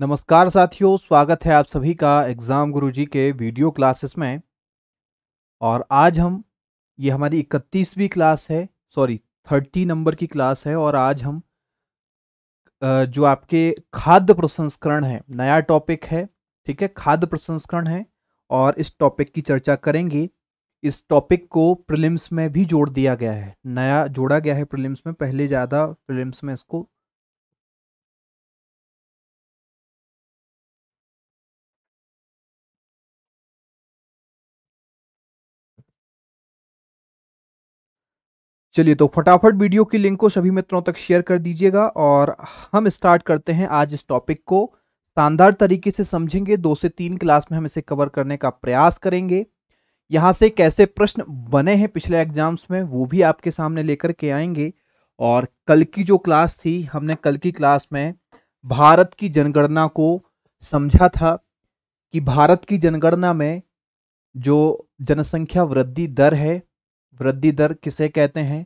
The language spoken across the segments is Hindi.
नमस्कार साथियों स्वागत है आप सभी का एग्ज़ाम गुरुजी के वीडियो क्लासेस में और आज हम ये हमारी इकतीसवीं क्लास है सॉरी थर्टी नंबर की क्लास है और आज हम जो आपके खाद्य प्रसंस्करण है नया टॉपिक है ठीक है खाद्य प्रसंस्करण है और इस टॉपिक की चर्चा करेंगे इस टॉपिक को प्रिलिम्स में भी जोड़ दिया गया है नया जोड़ा गया है प्रिलिम्स में पहले ज़्यादा प्रिलिम्स में इसको चलिए तो फटाफट वीडियो की लिंक को सभी मित्रों तक शेयर कर दीजिएगा और हम स्टार्ट करते हैं आज इस टॉपिक को शानदार तरीके से समझेंगे दो से तीन क्लास में हम इसे कवर करने का प्रयास करेंगे यहाँ से कैसे प्रश्न बने हैं पिछले एग्जाम्स में वो भी आपके सामने लेकर के आएंगे और कल की जो क्लास थी हमने कल की क्लास में भारत की जनगणना को समझा था कि भारत की जनगणना में जो जनसंख्या वृद्धि दर है वृद्धि दर किसे कहते हैं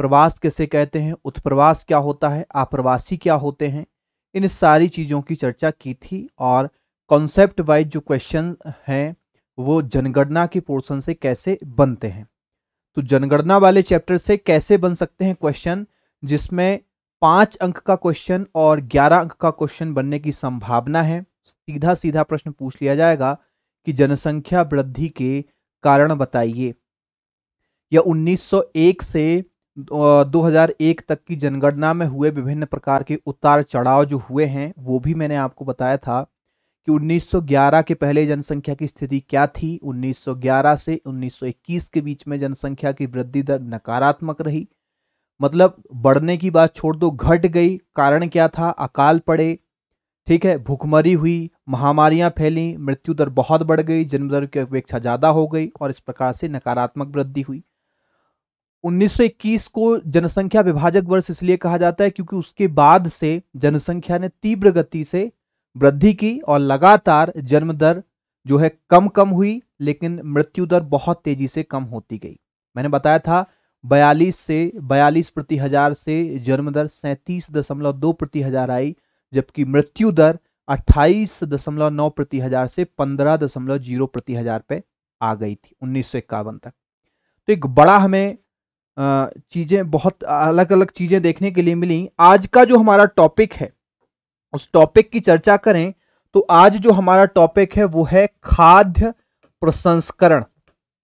प्रवास कैसे कहते हैं उत्प्रवास क्या होता है आप्रवासी क्या होते हैं इन सारी चीज़ों की चर्चा की थी और कॉन्सेप्ट वाइज जो क्वेश्चन हैं वो जनगणना के पोर्शन से कैसे बनते हैं तो जनगणना वाले चैप्टर से कैसे बन सकते हैं क्वेश्चन जिसमें पाँच अंक का क्वेश्चन और ग्यारह अंक का क्वेश्चन बनने की संभावना है सीधा सीधा प्रश्न पूछ लिया जाएगा कि जनसंख्या वृद्धि के कारण बताइए यह 1901 से 2001 तक की जनगणना में हुए विभिन्न प्रकार के उतार चढ़ाव जो हुए हैं वो भी मैंने आपको बताया था कि 1911 के पहले जनसंख्या की स्थिति क्या थी 1911 से 1921 के बीच में जनसंख्या की वृद्धि दर नकारात्मक रही मतलब बढ़ने की बात छोड़ दो घट गई कारण क्या था अकाल पड़े ठीक है भूखमरी हुई महामारियां फैली मृत्यु दर बहुत बढ़ गई जन्म दर की अपेक्षा ज़्यादा हो गई और इस प्रकार से नकारात्मक वृद्धि हुई 1921 को जनसंख्या विभाजक वर्ष इसलिए कहा जाता है क्योंकि उसके बाद से जनसंख्या ने तीव्र गति से वृद्धि की और लगातार जन्म दर जो है कम कम हुई लेकिन मृत्यु दर बहुत तेजी से कम होती गई मैंने बताया था 42 से 42 प्रति हजार से जन्म दर सैंतीस दशमलव दो प्रति हजार आई जबकि मृत्यु दर अट्ठाईस दशमलव नौ प्रति हजार से पंद्रह दशमलव जीरो प्रति हजार पे आ गई थी उन्नीस तक तो एक बड़ा हमें चीज़ें बहुत अलग अलग चीज़ें देखने के लिए मिली आज का जो हमारा टॉपिक है उस टॉपिक की चर्चा करें तो आज जो हमारा टॉपिक है वो है खाद्य प्रसंस्करण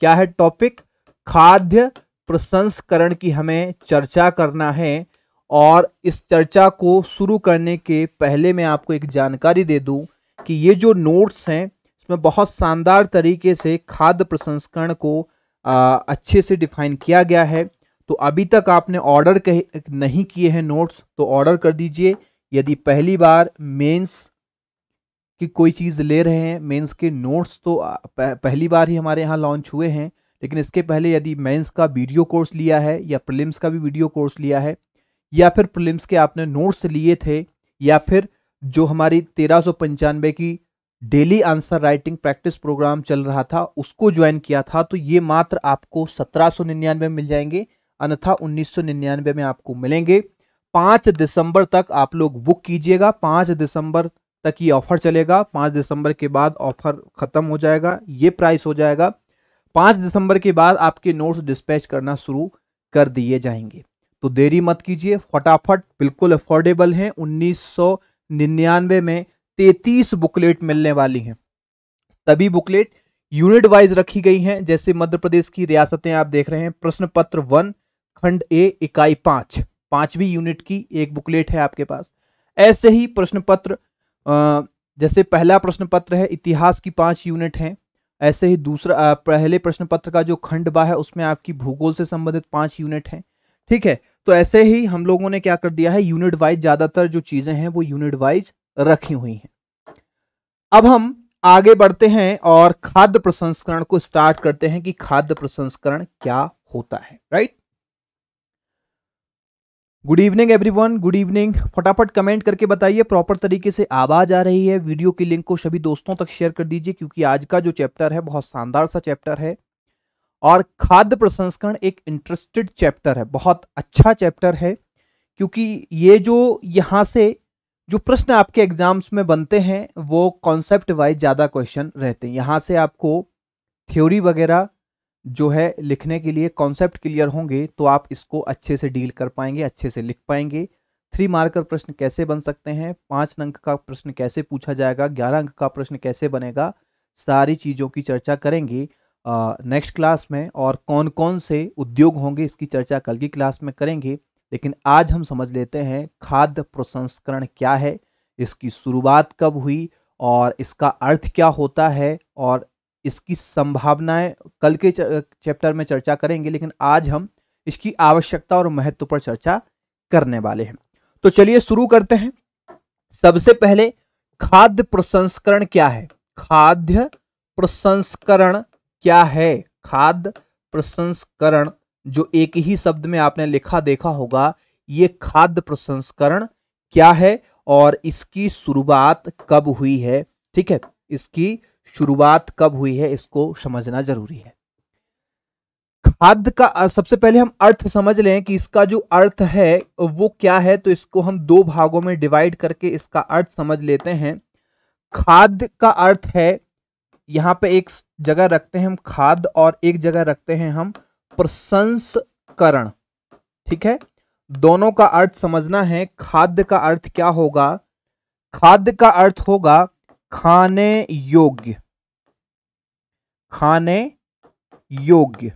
क्या है टॉपिक खाद्य प्रसंस्करण की हमें चर्चा करना है और इस चर्चा को शुरू करने के पहले मैं आपको एक जानकारी दे दूं कि ये जो नोट्स हैं इसमें बहुत शानदार तरीके से खाद्य प्रसंस्करण को आ, अच्छे से डिफाइन किया गया है तो अभी तक आपने ऑर्डर नहीं किए हैं नोट्स तो ऑर्डर कर दीजिए यदि पहली बार मेंस की कोई चीज़ ले रहे हैं मेंस के नोट्स तो पहली बार ही हमारे यहाँ लॉन्च हुए हैं लेकिन इसके पहले यदि मेंस का वीडियो कोर्स लिया है या प्रिलिम्स का भी वीडियो कोर्स लिया है या फिर प्रिलिम्स के आपने नोट्स लिए थे या फिर जो हमारी तेरह सौ पंचानवे की daily answer writing practice programme चल रहा था उसको ज्वाइन किया था तो ये मात्र आपको सत्रह सौ निन्यानवे मिल जाएंगे अन्यथा 1999 में आपको मिलेंगे पांच दिसंबर तक आप लोग बुक कीजिएगा पांच दिसंबर तक ये ऑफर चलेगा पांच दिसंबर के बाद ऑफर खत्म हो जाएगा ये प्राइस हो जाएगा पांच दिसंबर के बाद आपके नोट्स डिस्पैच करना शुरू कर दिए जाएंगे तो देरी मत कीजिए फटाफट बिल्कुल अफोर्डेबल हैं उन्नीस में तैतीस बुकलेट मिलने वाली हैं तभी बुकलेट यूनिट वाइज रखी गई हैं जैसे मध्य प्रदेश की रियासतें आप देख रहे हैं प्रश्न पत्र वन खंड ए इकाई पांच पांचवी यूनिट की एक बुकलेट है आपके पास ऐसे ही प्रश्न पत्र जैसे पहला प्रश्न पत्र है इतिहास की पांच यूनिट है ऐसे ही दूसरा पहले प्रश्न पत्र का जो खंड बा है उसमें आपकी भूगोल से संबंधित पांच यूनिट है ठीक है तो ऐसे ही हम लोगों ने क्या कर दिया है यूनिट वाइज ज्यादातर जो चीजें हैं वो यूनिट वाइज रखी हुई हैं अब हम आगे बढ़ते हैं और खाद्य प्रसंस्करण को स्टार्ट करते हैं कि खाद्य प्रसंस्करण क्या होता है right good evening everyone good evening फटाफट कमेंट करके बताइए प्रॉपर तरीके से आवाज़ आ रही है वीडियो की लिंक को सभी दोस्तों तक शेयर कर दीजिए क्योंकि आज का जो चैप्टर है बहुत शानदार सा चैप्टर है और खाद्य प्रसंस्करण एक इंटरेस्टेड चैप्टर है बहुत अच्छा चैप्टर है क्योंकि ये जो यहाँ से जो प्रश्न आपके एग्जाम्स में बनते हैं वो कॉन्सेप्ट वाइज ज़्यादा क्वेश्चन रहते हैं यहाँ से आपको थ्योरी वगैरह जो है लिखने के लिए कॉन्सेप्ट क्लियर होंगे तो आप इसको अच्छे से डील कर पाएंगे अच्छे से लिख पाएंगे थ्री मार्कर प्रश्न कैसे बन सकते हैं पाँच अंक का प्रश्न कैसे पूछा जाएगा ग्यारह अंक का प्रश्न कैसे बनेगा सारी चीज़ों की चर्चा करेंगे नेक्स्ट क्लास में और कौन कौन से उद्योग होंगे इसकी चर्चा कल की क्लास में करेंगे लेकिन आज हम समझ लेते हैं खाद्य प्रसंस्करण क्या है इसकी शुरुआत कब हुई और इसका अर्थ क्या होता है और इसकी संभावनाएं कल के चैप्टर में चर्चा करेंगे लेकिन आज हम इसकी आवश्यकता और महत्व पर चर्चा करने वाले हैं तो चलिए शुरू करते हैं सबसे पहले खाद्य प्रसंस्करण क्या है खाद्य प्रसंस्करण क्या है खाद्य प्रसंस्करण जो एक ही शब्द में आपने लिखा देखा होगा ये खाद्य प्रसंस्करण क्या है और इसकी शुरुआत कब हुई है ठीक है इसकी शुरुआत कब हुई है इसको समझना जरूरी है खाद्य का सबसे पहले हम अर्थ समझ लें कि इसका जो अर्थ है वो क्या है तो इसको हम दो भागों में डिवाइड करके इसका अर्थ समझ लेते हैं खाद्य का अर्थ है यहां पे एक जगह रखते हैं हम खाद्य और एक जगह रखते हैं हम प्रसंस्करण ठीक है दोनों का अर्थ समझना है खाद्य का अर्थ क्या होगा खाद्य का अर्थ होगा खाने योग्य खाने योग्य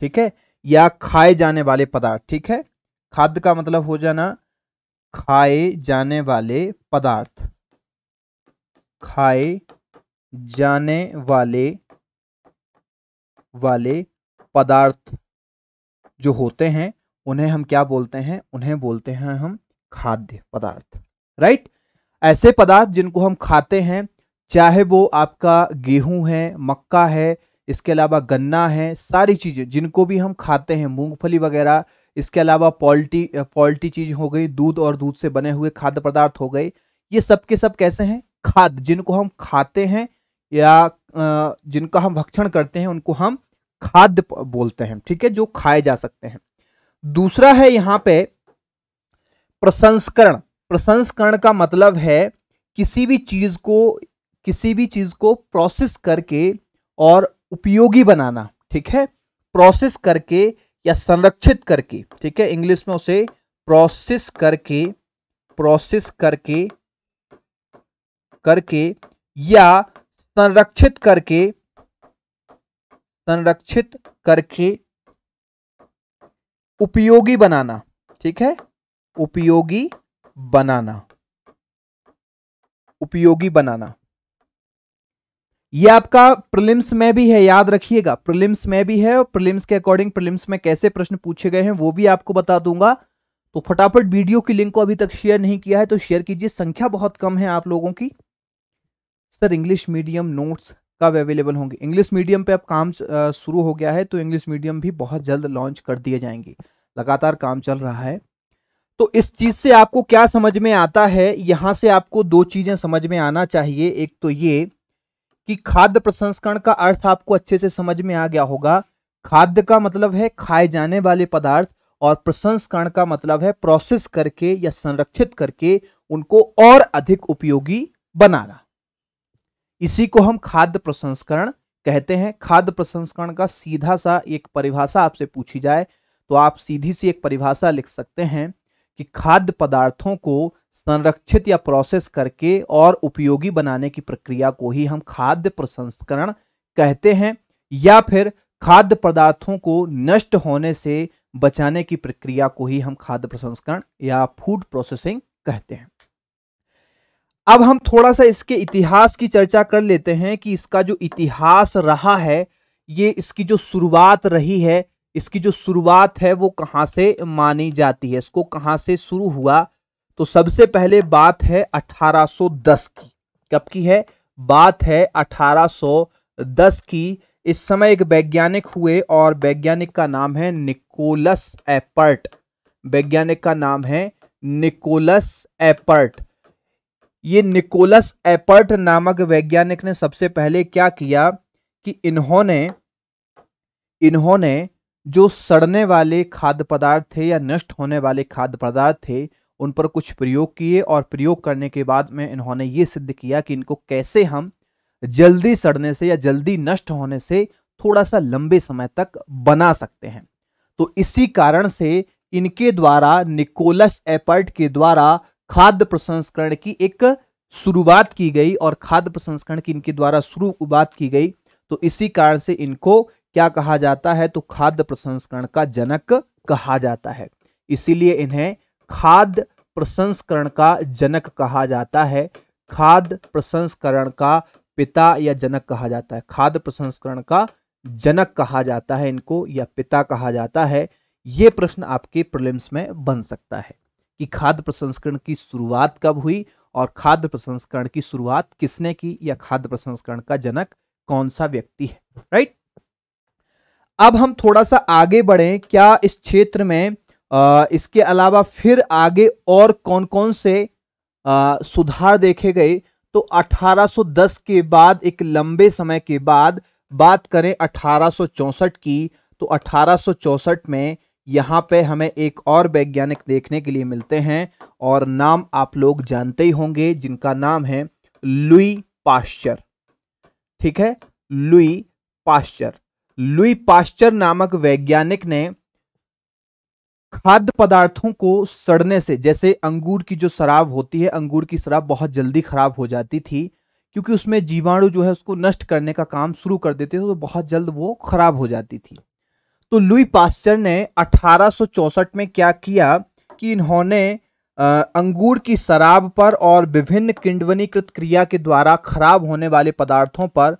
ठीक है या खाए जाने वाले पदार्थ ठीक है खाद्य का मतलब हो जाना खाए जाने वाले पदार्थ खाए जाने वाले वाले पदार्थ जो होते हैं उन्हें हम क्या बोलते हैं उन्हें बोलते हैं हम खाद्य पदार्थ राइट ऐसे पदार्थ जिनको हम खाते हैं चाहे वो आपका गेहूं है मक्का है इसके अलावा गन्ना है सारी चीज़ें जिनको भी हम खाते हैं मूंगफली वगैरह इसके अलावा पॉल्टी पॉल्टी चीज़ हो गई दूध और दूध से बने हुए खाद्य पदार्थ हो गए ये सब के सब कैसे हैं खाद्य जिनको हम खाते हैं या जिनका हम भक्षण करते हैं उनको हम खाद्य बोलते हैं ठीक है जो खाए जा सकते हैं दूसरा है यहाँ पे प्रसंस्करण प्रसंस्करण का मतलब है किसी भी चीज को किसी भी चीज़ को प्रोसेस करके और उपयोगी बनाना ठीक है प्रोसेस करके या संरक्षित करके ठीक है इंग्लिश में उसे प्रोसेस करके प्रोसेस करके करके या संरक्षित करके संरक्षित करके उपयोगी बनाना ठीक है उपयोगी बनाना उपयोगी बनाना ये आपका प्रिलिम्स में भी है याद रखिएगा प्रिलिम्स में भी है और प्रिलिम्स के अकॉर्डिंग प्रिलिम्स में कैसे प्रश्न पूछे गए हैं वो भी आपको बता दूंगा तो फटाफट वीडियो की लिंक को अभी तक शेयर नहीं किया है तो शेयर कीजिए संख्या बहुत कम है आप लोगों की सर इंग्लिश मीडियम नोट्स कब अवेलेबल होंगे इंग्लिश मीडियम पे अब काम शुरू हो गया है तो इंग्लिश मीडियम भी बहुत जल्द लॉन्च कर दिए जाएंगे लगातार काम चल रहा है तो इस चीज़ से आपको क्या समझ में आता है यहां से आपको दो चीज़ें समझ में आना चाहिए एक तो ये कि खाद्य प्रसंस्करण का अर्थ आपको अच्छे से समझ में आ गया होगा खाद्य का मतलब है खाए जाने वाले पदार्थ और प्रसंस्करण का मतलब है प्रोसेस करके या संरक्षित करके उनको और अधिक उपयोगी बनाना इसी को हम खाद्य प्रसंस्करण कहते हैं खाद्य प्रसंस्करण का सीधा सा एक परिभाषा आपसे पूछी जाए तो आप सीधी सी एक परिभाषा लिख सकते हैं कि खाद्य पदार्थों को संरक्षित या प्रोसेस करके और उपयोगी बनाने की प्रक्रिया को ही हम खाद्य प्रसंस्करण कहते हैं या फिर खाद्य पदार्थों को नष्ट होने से बचाने की प्रक्रिया को ही हम खाद्य प्रसंस्करण या फूड प्रोसेसिंग कहते हैं अब हम थोड़ा सा इसके इतिहास की चर्चा कर लेते हैं कि इसका जो इतिहास रहा है ये इसकी जो शुरुआत रही है इसकी जो शुरुआत है वो कहाँ से मानी जाती है इसको कहाँ से शुरू हुआ तो सबसे पहले बात है 1810 की कब की है बात है 1810 की इस समय एक वैज्ञानिक हुए और वैज्ञानिक का नाम है निकोलस एपर्ट वैज्ञानिक का नाम है निकोलस एपर्ट ये निकोलस एपर्ट नामक वैज्ञानिक ने सबसे पहले क्या किया कि इन्होंने इन्होंने जो सड़ने वाले खाद्य पदार्थ थे या नष्ट होने वाले खाद्य पदार्थ थे उन पर कुछ प्रयोग किए और प्रयोग करने के बाद में इन्होंने ये सिद्ध किया कि इनको कैसे हम जल्दी सड़ने से या जल्दी नष्ट होने से थोड़ा सा लंबे समय तक बना सकते हैं तो इसी कारण से इनके द्वारा निकोलस एपर्ट के द्वारा खाद्य प्रसंस्करण की एक शुरुआत की गई और खाद्य प्रसंस्करण की इनके द्वारा शुरुआत की गई तो इसी कारण से इनको क्या कहा जाता है तो खाद्य प्रसंस्करण का जनक कहा जाता है इसीलिए इन्हें खाद्य प्रसंस्करण का जनक कहा जाता है खाद्य प्रसंस्करण का पिता या जनक कहा जाता है खाद्य प्रसंस्करण का जनक कहा जाता है इनको या पिता कहा जाता है ये प्रश्न आपके प्रलिम्स में बन सकता है कि खाद्य प्रसंस्करण की शुरुआत कब हुई और खाद्य प्रसंस्करण की शुरुआत किसने की या खाद्य प्रसंस्करण का जनक कौन सा व्यक्ति है राइट अब हम थोड़ा सा आगे बढ़े क्या इस क्षेत्र में आ, इसके अलावा फिर आगे और कौन कौन से आ, सुधार देखे गए तो 1810 के बाद एक लंबे समय के बाद बात करें 1864 की तो 1864 में यहाँ पे हमें एक और वैज्ञानिक देखने के लिए मिलते हैं और नाम आप लोग जानते ही होंगे जिनका नाम है लुई पाश्चर ठीक है लुई पाश्चर लुई पाश्चर नामक वैज्ञानिक ने खाद्य पदार्थों को सड़ने से जैसे अंगूर की जो शराब होती है अंगूर की शराब बहुत जल्दी खराब हो जाती थी क्योंकि उसमें जीवाणु जो है उसको नष्ट करने का काम शुरू कर देते थे तो बहुत जल्द वो खराब हो जाती थी तो लुई पास्चर ने अठारह में क्या किया कि इन्होंने अंगूर की शराब पर और विभिन्न किंडवनीकृत क्रिया के द्वारा खराब होने वाले पदार्थों पर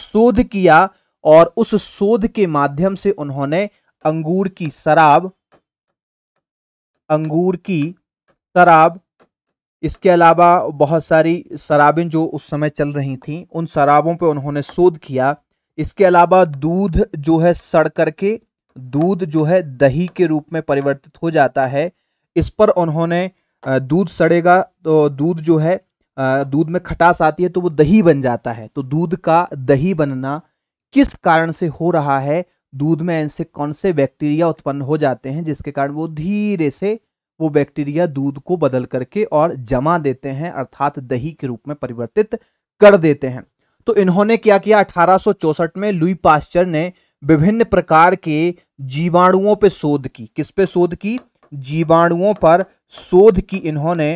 शोध किया और उस शोध के माध्यम से उन्होंने अंगूर की शराब अंगूर की शराब इसके अलावा बहुत सारी शराबें जो उस समय चल रही थी उन शराबों पे उन्होंने शोध किया इसके अलावा दूध जो है सड़ करके दूध जो है दही के रूप में परिवर्तित हो जाता है इस पर उन्होंने दूध सड़ेगा तो दूध जो है दूध में खटास आती है तो वो दही बन जाता है तो दूध का दही बनना किस कारण से हो रहा है दूध में ऐसे कौन से बैक्टीरिया उत्पन्न हो जाते हैं जिसके कारण वो धीरे से वो बैक्टीरिया दूध को बदल करके और जमा देते हैं अर्थात दही के रूप में परिवर्तित कर देते हैं तो इन्होंने क्या किया अठारह में लुई पास्चर ने विभिन्न प्रकार के जीवाणुओं पर शोध की किस पे शोध की जीवाणुओं पर शोध की इन्होंने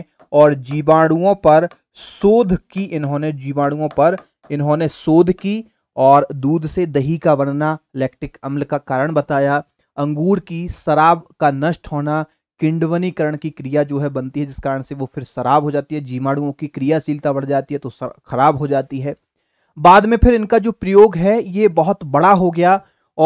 और जीवाणुओं पर शोध की इन्होंने जीवाणुओं पर इन्होंने शोध की और दूध से दही का बनना लैक्टिक अम्ल का कारण बताया अंगूर की शराब का नष्ट होना किंडवनीकरण की क्रिया जो है बनती है जिस कारण से वो फिर शराब हो जाती है जीवाणुओं की क्रियाशीलता बढ़ जाती है तो खराब हो जाती है बाद में फिर इनका जो प्रयोग है ये बहुत बड़ा हो गया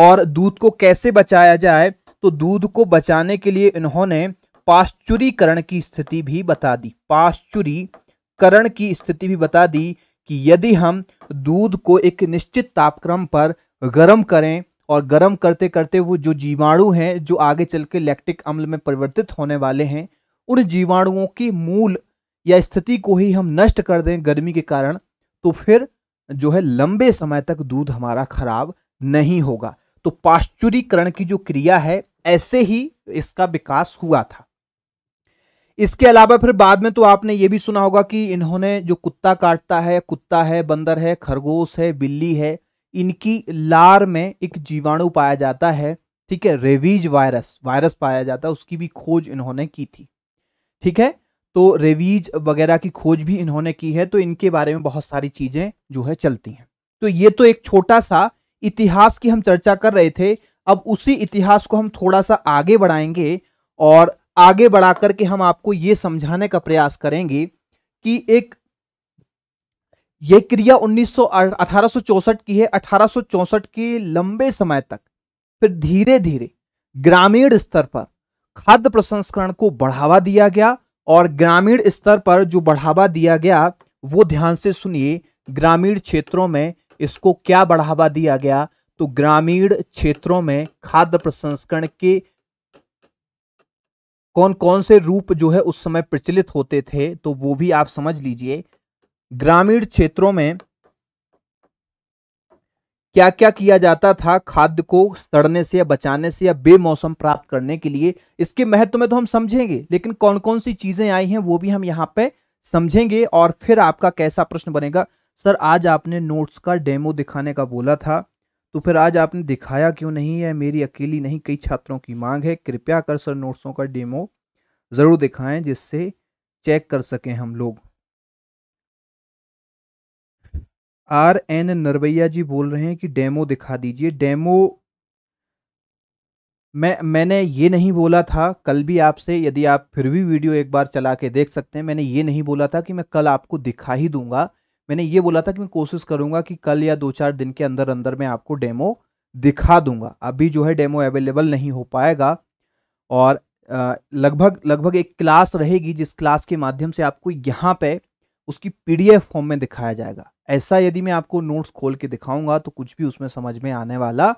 और दूध को कैसे बचाया जाए तो दूध को बचाने के लिए इन्होंने पाश्चुरीकरण की स्थिति भी बता दी पाश्चुरीकरण की स्थिति भी बता दी कि यदि हम दूध को एक निश्चित तापक्रम पर गर्म करें और गर्म करते करते वो जो जीवाणु हैं जो आगे चल के लैक्टिक अम्ल में परिवर्तित होने वाले हैं उन जीवाणुओं की मूल या स्थिति को ही हम नष्ट कर दें गर्मी के कारण तो फिर जो है लंबे समय तक दूध हमारा खराब नहीं होगा तो पाश्चुरीकरण की जो क्रिया है ऐसे ही इसका विकास हुआ था इसके अलावा फिर बाद में तो आपने ये भी सुना होगा कि इन्होंने जो कुत्ता काटता है कुत्ता है बंदर है खरगोश है बिल्ली है इनकी लार में एक जीवाणु पाया जाता है ठीक है रेवीज वायरस वायरस पाया जाता है उसकी भी खोज इन्होंने की थी ठीक है तो रेवीज वगैरह की खोज भी इन्होंने की है तो इनके बारे में बहुत सारी चीजें जो है चलती हैं तो ये तो एक छोटा सा इतिहास की हम चर्चा कर रहे थे अब उसी इतिहास को हम थोड़ा सा आगे बढ़ाएंगे और आगे बढ़ा करके हम आपको ये समझाने का प्रयास करेंगे कि एक ये क्रिया 1900 की है 1864 के लंबे समय तक फिर धीरे धीरे ग्रामीण स्तर पर खाद्य प्रसंस्करण को बढ़ावा दिया गया और ग्रामीण स्तर पर जो बढ़ावा दिया गया वो ध्यान से सुनिए ग्रामीण क्षेत्रों में इसको क्या बढ़ावा दिया गया तो ग्रामीण क्षेत्रों में खाद्य प्रसंस्करण के कौन कौन से रूप जो है उस समय प्रचलित होते थे तो वो भी आप समझ लीजिए ग्रामीण क्षेत्रों में क्या क्या किया जाता था खाद्य को सड़ने से या बचाने से या बेमौसम प्राप्त करने के लिए इसके महत्व में तो हम समझेंगे लेकिन कौन कौन सी चीजें आई हैं वो भी हम यहाँ पे समझेंगे और फिर आपका कैसा प्रश्न बनेगा सर आज आपने नोट्स का डेमो दिखाने का बोला था तो फिर आज आपने दिखाया क्यों नहीं है मेरी अकेली नहीं कई छात्रों की मांग है कृपया कर सर नोट्सों का डेमो ज़रूर दिखाएं जिससे चेक कर सकें हम लोग आर एन नरवैया जी बोल रहे हैं कि डेमो दिखा दीजिए डेमो मैं मैंने ये नहीं बोला था कल भी आपसे यदि आप फिर भी वीडियो एक बार चला के देख सकते हैं मैंने ये नहीं बोला था कि मैं कल आपको दिखा ही दूंगा मैंने ये बोला था कि मैं कोशिश करूंगा कि कल या दो चार दिन के अंदर अंदर मैं आपको डेमो दिखा दूंगा अभी जो है डेमो अवेलेबल नहीं हो पाएगा और लगभग लगभग एक क्लास रहेगी जिस क्लास के माध्यम से आपको यहाँ पे उसकी पीडीएफ फॉर्म में दिखाया जाएगा ऐसा यदि मैं आपको नोट्स खोल के दिखाऊंगा तो कुछ भी उसमें समझ में आने वाला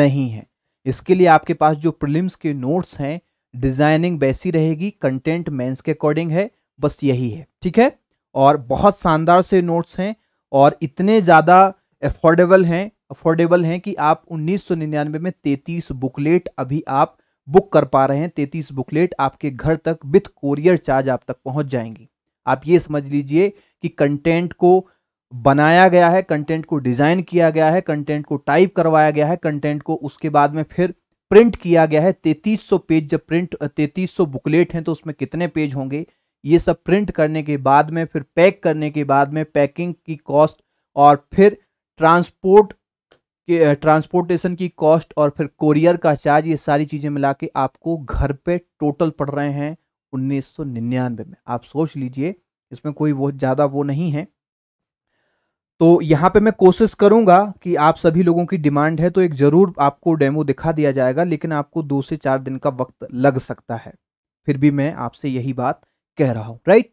नहीं है इसके लिए आपके पास जो प्रिलिम्स के नोट्स हैं डिजाइनिंग वैसी रहेगी कंटेंट मेंस के अकॉर्डिंग है बस यही है ठीक है और बहुत शानदार से नोट्स हैं और इतने ज़्यादा अफोर्डेबल हैं अफोर्डेबल हैं कि आप 1999 में 33 बुकलेट अभी आप बुक कर पा रहे हैं 33 बुकलेट आपके घर तक विथ कोरियर चार्ज आप तक पहुंच जाएंगी आप ये समझ लीजिए कि कंटेंट को बनाया गया है कंटेंट को डिज़ाइन किया गया है कंटेंट को टाइप करवाया गया है कंटेंट को उसके बाद में फिर प्रिंट किया गया है 3300 पेज जब प्रिंट 3300 बुकलेट हैं तो उसमें कितने पेज होंगे ये सब प्रिंट करने के बाद में फिर पैक करने के बाद में पैकिंग की कॉस्ट और फिर ट्रांसपोर्ट के ट्रांसपोर्टेशन की कॉस्ट और फिर कोरियर का चार्ज ये सारी चीज़ें मिला के आपको घर पे टोटल पड़ रहे हैं 1999 में आप सोच लीजिए इसमें कोई बहुत ज़्यादा वो नहीं है तो यहाँ पे मैं कोशिश करूँगा कि आप सभी लोगों की डिमांड है तो एक ज़रूर आपको डेमो दिखा दिया जाएगा लेकिन आपको दो से चार दिन का वक्त लग सकता है फिर भी मैं आपसे यही बात कह रहा हूं राइट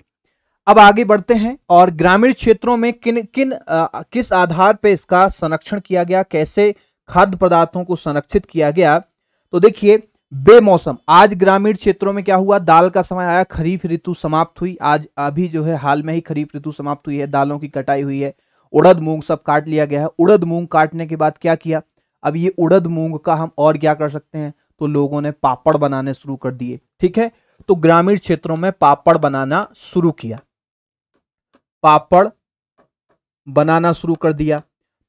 अब आगे बढ़ते हैं और ग्रामीण क्षेत्रों में किन किन आ, किस आधार पर इसका संरक्षण किया गया कैसे खाद्य पदार्थों को संरक्षित किया गया तो देखिए बेमौसम आज ग्रामीण क्षेत्रों में क्या हुआ दाल का समय आया खरीफ ऋतु समाप्त हुई आज अभी जो है हाल में ही खरीफ ऋतु समाप्त हुई है दालों की कटाई हुई है उड़द मूंग सब काट लिया गया है उड़द मूंग काटने के बाद क्या किया अब ये उड़द मूंग का हम और क्या कर सकते हैं तो लोगों ने पापड़ बनाने शुरू कर दिए ठीक है तो ग्रामीण क्षेत्रों में पापड़ बनाना शुरू किया पापड़ बनाना शुरू कर दिया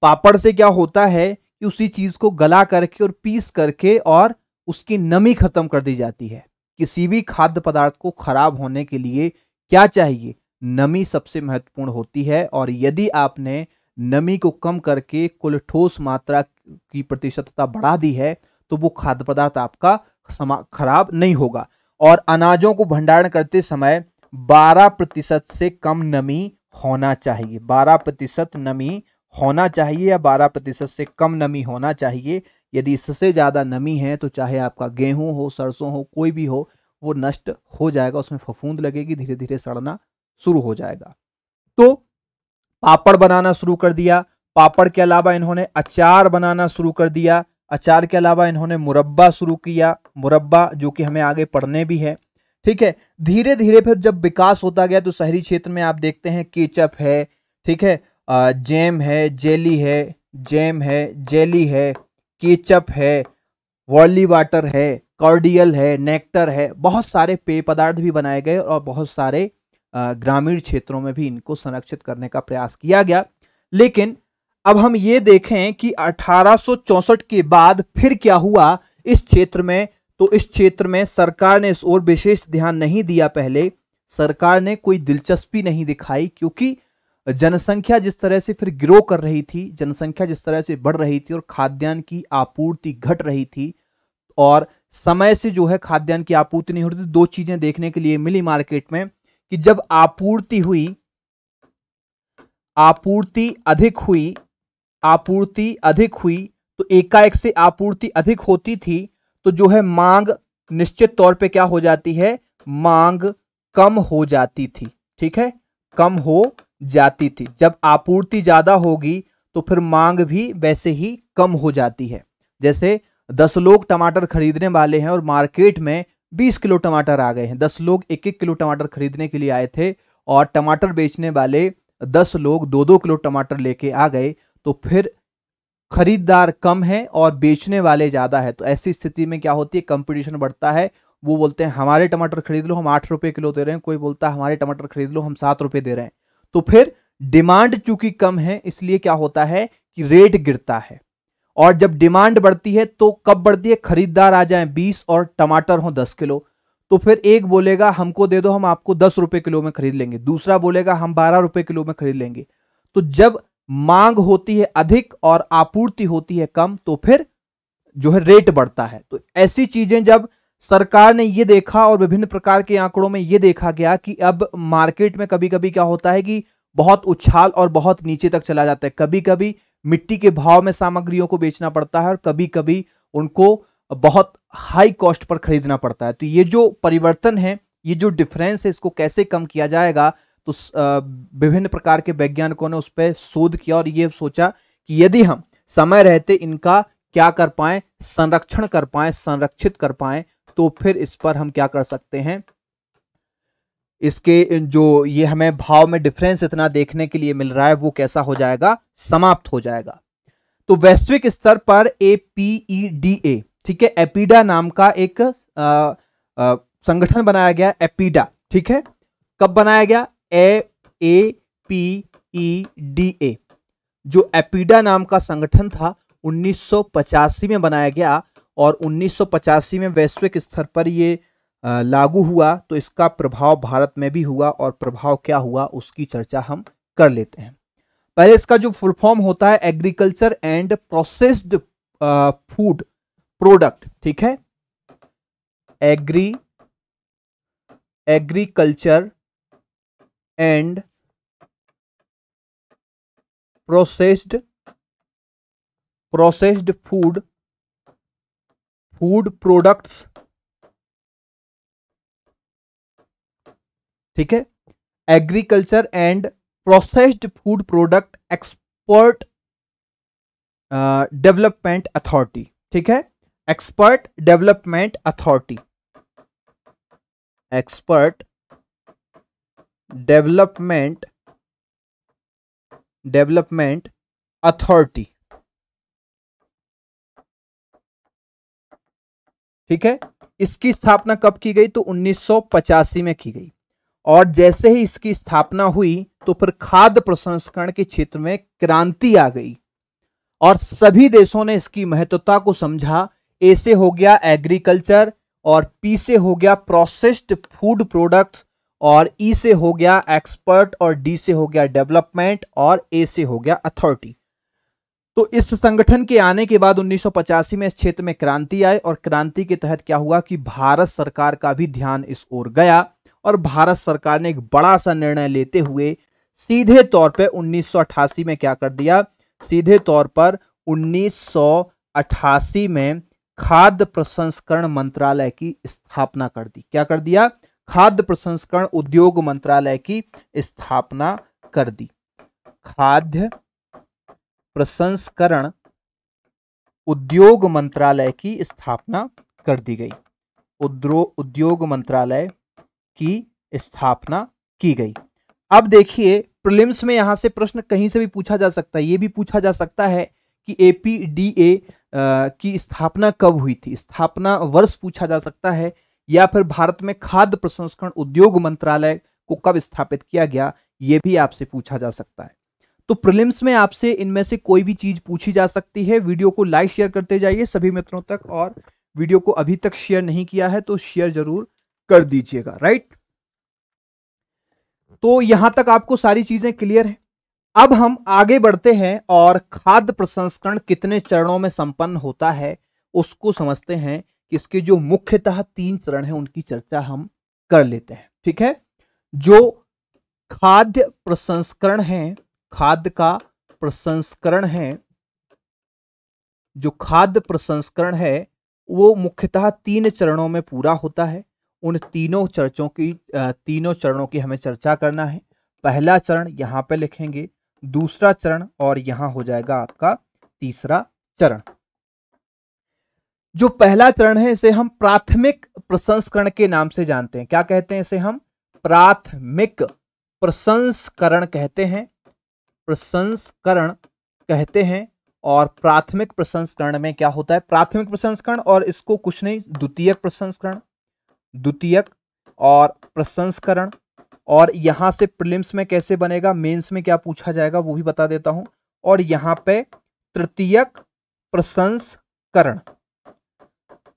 पापड़ से क्या होता है कि उसी चीज को गला करके और पीस करके और उसकी नमी खत्म कर दी जाती है किसी भी खाद्य पदार्थ को खराब होने के लिए क्या चाहिए नमी सबसे महत्वपूर्ण होती है और यदि आपने नमी को कम करके कुल ठोस मात्रा की प्रतिशतता बढ़ा दी है तो वो खाद्य पदार्थ आपका खराब नहीं होगा और अनाजों को भंडारण करते समय 12 प्रतिशत से कम नमी होना चाहिए 12 प्रतिशत नमी होना चाहिए या 12 प्रतिशत से कम नमी होना चाहिए यदि इससे ज़्यादा नमी है तो चाहे आपका गेहूं हो सरसों हो कोई भी हो वो नष्ट हो जाएगा उसमें फफूंद लगेगी धीरे धीरे सड़ना शुरू हो जाएगा तो पापड़ बनाना शुरू कर दिया पापड़ के अलावा इन्होंने अचार बनाना शुरू कर दिया अचार के अलावा इन्होंने मुरब्बा शुरू किया मुरब्बा जो कि हमें आगे पढ़ने भी है ठीक है धीरे धीरे फिर जब विकास होता गया तो शहरी क्षेत्र में आप देखते हैं केचप है ठीक है जैम है जेली है जैम है जेली है केचप है वर्ली वाटर है कॉर्डियल है नेक्टर है बहुत सारे पेय पदार्थ भी बनाए गए और बहुत सारे ग्रामीण क्षेत्रों में भी इनको संरक्षित करने का प्रयास किया गया लेकिन अब हम ये देखें कि 1864 के बाद फिर क्या हुआ इस क्षेत्र में तो इस क्षेत्र में सरकार ने इस ओर विशेष ध्यान नहीं दिया पहले सरकार ने कोई दिलचस्पी नहीं दिखाई क्योंकि जनसंख्या जिस तरह से फिर ग्रो कर रही थी जनसंख्या जिस तरह से बढ़ रही थी और खाद्यान्न की आपूर्ति घट रही थी और समय से जो है खाद्यान्न की आपूर्ति नहीं हो रही थी दो चीजें देखने के लिए मिली मार्केट में कि जब आपूर्ति हुई आपूर्ति अधिक हुई आपूर्ति अधिक हुई तो एकाएक से आपूर्ति अधिक होती थी तो जो है मांग निश्चित तौर पे क्या हो जाती है मांग कम हो जाती थी ठीक है कम हो जाती थी जब आपूर्ति ज़्यादा होगी तो फिर मांग भी वैसे ही कम हो जाती है जैसे दस लोग टमाटर खरीदने वाले हैं और मार्केट में बीस किलो टमाटर आ गए हैं दस लोग एक एक किलो टमाटर खरीदने के लिए आए थे और टमाटर बेचने वाले दस लोग दो दो किलो टमाटर लेके आ गए तो फिर खरीदार कम है और बेचने वाले ज़्यादा है तो ऐसी स्थिति में क्या होती है कंपटीशन बढ़ता है वो बोलते हैं हमारे टमाटर खरीद लो हम आठ रुपए किलो दे रहे हैं कोई बोलता है हमारे टमाटर खरीद लो हम सात रुपए दे रहे हैं तो फिर डिमांड चूंकि कम है इसलिए क्या होता है कि रेट गिरता है और जब डिमांड बढ़ती है तो कब बढ़ती है खरीदार आ जाए बीस और टमाटर हो दस किलो तो फिर एक बोलेगा हमको दे दो हम आपको दस रुपए किलो में खरीद लेंगे दूसरा बोलेगा हम बारह रुपए किलो में खरीद लेंगे तो जब मांग होती है अधिक और आपूर्ति होती है कम तो फिर जो है रेट बढ़ता है तो ऐसी चीजें जब सरकार ने यह देखा और विभिन्न प्रकार के आंकड़ों में ये देखा गया कि अब मार्केट में कभी कभी क्या होता है कि बहुत उछाल और बहुत नीचे तक चला जाता है कभी कभी मिट्टी के भाव में सामग्रियों को बेचना पड़ता है और कभी कभी उनको बहुत हाई कॉस्ट पर खरीदना पड़ता है तो ये जो परिवर्तन है ये जो डिफरेंस है इसको कैसे कम किया जाएगा तो विभिन्न प्रकार के वैज्ञानिकों ने उस पर शोध किया और ये सोचा कि यदि हम समय रहते इनका क्या कर पाए संरक्षण कर पाए संरक्षित कर पाए तो फिर इस पर हम क्या कर सकते हैं इसके जो ये हमें भाव में डिफरेंस इतना देखने के लिए मिल रहा है वो कैसा हो जाएगा समाप्त हो जाएगा तो वैश्विक स्तर पर A P E D A ठीक है एपीडा नाम का एक आ, आ, संगठन बनाया गया एपीडा ठीक है कब बनाया गया ए A P E D A जो एपीडा नाम का संगठन था उन्नीस में बनाया गया और उन्नीस में वैश्विक स्तर पर ये लागू हुआ तो इसका प्रभाव भारत में भी हुआ और प्रभाव क्या हुआ उसकी चर्चा हम कर लेते हैं पहले इसका जो फुल फॉर्म होता है agriculture and processed food product ठीक है agri agriculture and processed processed food food products ठीक है agriculture and processed food product export development authority ठीक है export development authority export development development authority ठीक है इसकी स्थापना कब की गई तो उन्नीस में की गई और जैसे ही इसकी स्थापना हुई तो फिर खाद्य प्रसंस्करण के क्षेत्र में क्रांति आ गई और सभी देशों ने इसकी महत्वता को समझा ऐसे हो गया एग्रीकल्चर और पी से हो गया प्रोसेस्ड फूड प्रोडक्ट्स और ई e से हो गया एक्सपर्ट और डी से हो गया डेवलपमेंट और ए से हो गया अथॉरिटी तो इस संगठन के आने के बाद उन्नीस में इस क्षेत्र में क्रांति आई और क्रांति के तहत क्या हुआ कि भारत सरकार का भी ध्यान इस ओर गया और भारत सरकार ने एक बड़ा सा निर्णय लेते हुए सीधे तौर पर उन्नीस में क्या कर दिया सीधे तौर पर 1988 में खाद्य प्रसंस्करण मंत्रालय की स्थापना कर दी क्या कर दिया खाद्य प्रसंस्करण उद्योग मंत्रालय की स्थापना कर दी खाद्य प्रसंस्करण उद्योग मंत्रालय की स्थापना कर दी गई उद्योग मंत्रालय की स्थापना की गई अब देखिए प्रलिम्स में यहां से प्रश्न कहीं से भी पूछा जा सकता है ये भी पूछा जा सकता है कि एपीडीए की स्थापना कब हुई थी स्थापना वर्ष पूछा जा सकता है या फिर भारत में खाद्य प्रसंस्करण उद्योग मंत्रालय को कब स्थापित किया गया यह भी आपसे पूछा जा सकता है तो प्रिलिम्स में आपसे इनमें से कोई भी चीज पूछी जा सकती है वीडियो को लाइक शेयर करते जाइए सभी मित्रों तक और वीडियो को अभी तक शेयर नहीं किया है तो शेयर जरूर कर दीजिएगा राइट तो यहां तक आपको सारी चीजें क्लियर है अब हम आगे बढ़ते हैं और खाद्य प्रसंस्करण कितने चरणों में संपन्न होता है उसको समझते हैं कि इसके जो मुख्यतः तीन चरण हैं उनकी चर्चा हम कर लेते हैं ठीक है जो खाद्य प्रसंस्करण है खाद्य का प्रसंस्करण है जो खाद्य प्रसंस्करण है वो मुख्यतः तीन चरणों में पूरा होता है उन तीनों चर्चों की तीनों चरणों की हमें चर्चा करना है पहला चरण यहाँ पे लिखेंगे दूसरा चरण और यहां हो जाएगा आपका तीसरा चरण जो पहला चरण है इसे हम प्राथमिक प्रसंस्करण के नाम से जानते हैं क्या कहते हैं इसे हम प्राथमिक प्रसंस्करण कहते हैं प्रसंस्करण कहते हैं और प्राथमिक प्रसंस्करण में क्या होता है प्राथमिक प्रसंस्करण और इसको कुछ नहीं द्वितीयक प्रसंस्करण द्वितीयक और प्रसंस्करण और यहां से प्रिलिम्स में कैसे बनेगा मेंस में क्या पूछा जाएगा वो भी बता देता हूं और यहाँ पे तृतीयक प्रसंस्करण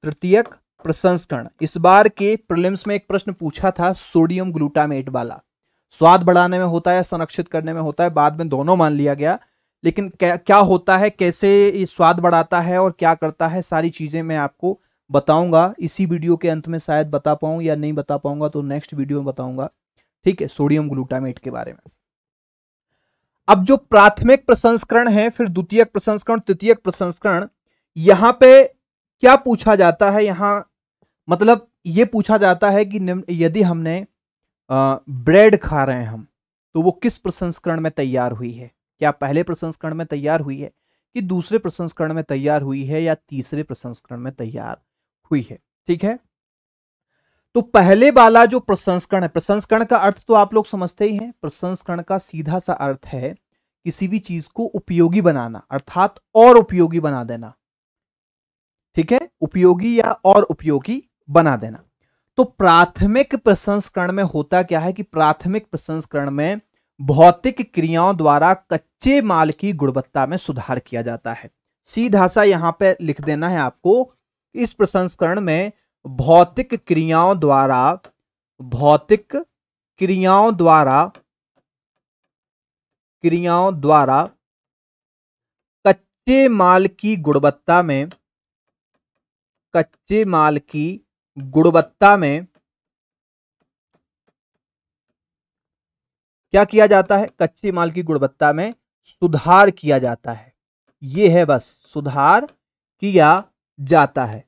तृतीयक प्रसंस्करण इस बार के प्रिलिम्स में एक प्रश्न पूछा था सोडियम ग्लूटामेट वाला स्वाद बढ़ाने में होता है संरक्षित करने में होता है बाद में दोनों मान लिया गया लेकिन क्या होता है कैसे स्वाद बढ़ाता है और क्या करता है सारी चीज़ें मैं आपको बताऊंगा इसी वीडियो के अंत में शायद बता पाऊं या नहीं बता पाऊंगा तो नेक्स्ट वीडियो में बताऊंगा ठीक है सोडियम ग्लूटामेट के बारे में अब जो प्राथमिक प्रसंस्करण है फिर द्वितीयक प्रसंस्करण तृतीयक प्रसंस्करण यहां पे क्या पूछा जाता है यहाँ मतलब ये पूछा जाता है कि यदि हमने ब्रेड खा रहे हैं हम तो वो किस प्रसंस्करण में तैयार हुई है क्या पहले प्रसंस्करण में तैयार हुई है कि दूसरे प्रसंस्करण में तैयार हुई है या तीसरे प्रसंस्करण में तैयार हुई है ठीक है तो पहले वाला जो प्रसंस्करण है प्रसंस्करण का अर्थ तो आप लोग समझते ही हैं प्रसंस्करण का सीधा सा अर्थ है किसी भी चीज को उपयोगी बनाना अर्थात और उपयोगी बना देना ठीक है उपयोगी या और उपयोगी बना देना तो प्राथमिक प्रसंस्करण में होता क्या है कि प्राथमिक प्रसंस्करण में भौतिक क्रियाओं द्वारा कच्चे माल की गुणवत्ता में सुधार किया जाता है सीधा सा यहां पर लिख देना है आपको इस प्रसंस्करण में भौतिक क्रियाओं द्वारा भौतिक क्रियाओं द्वारा क्रियाओं द्वारा कच्चे माल की गुणवत्ता में कच्चे माल की गुणवत्ता में क्या किया जाता है कच्चे माल की गुणवत्ता में सुधार किया जाता है यह है बस सुधार किया जाता है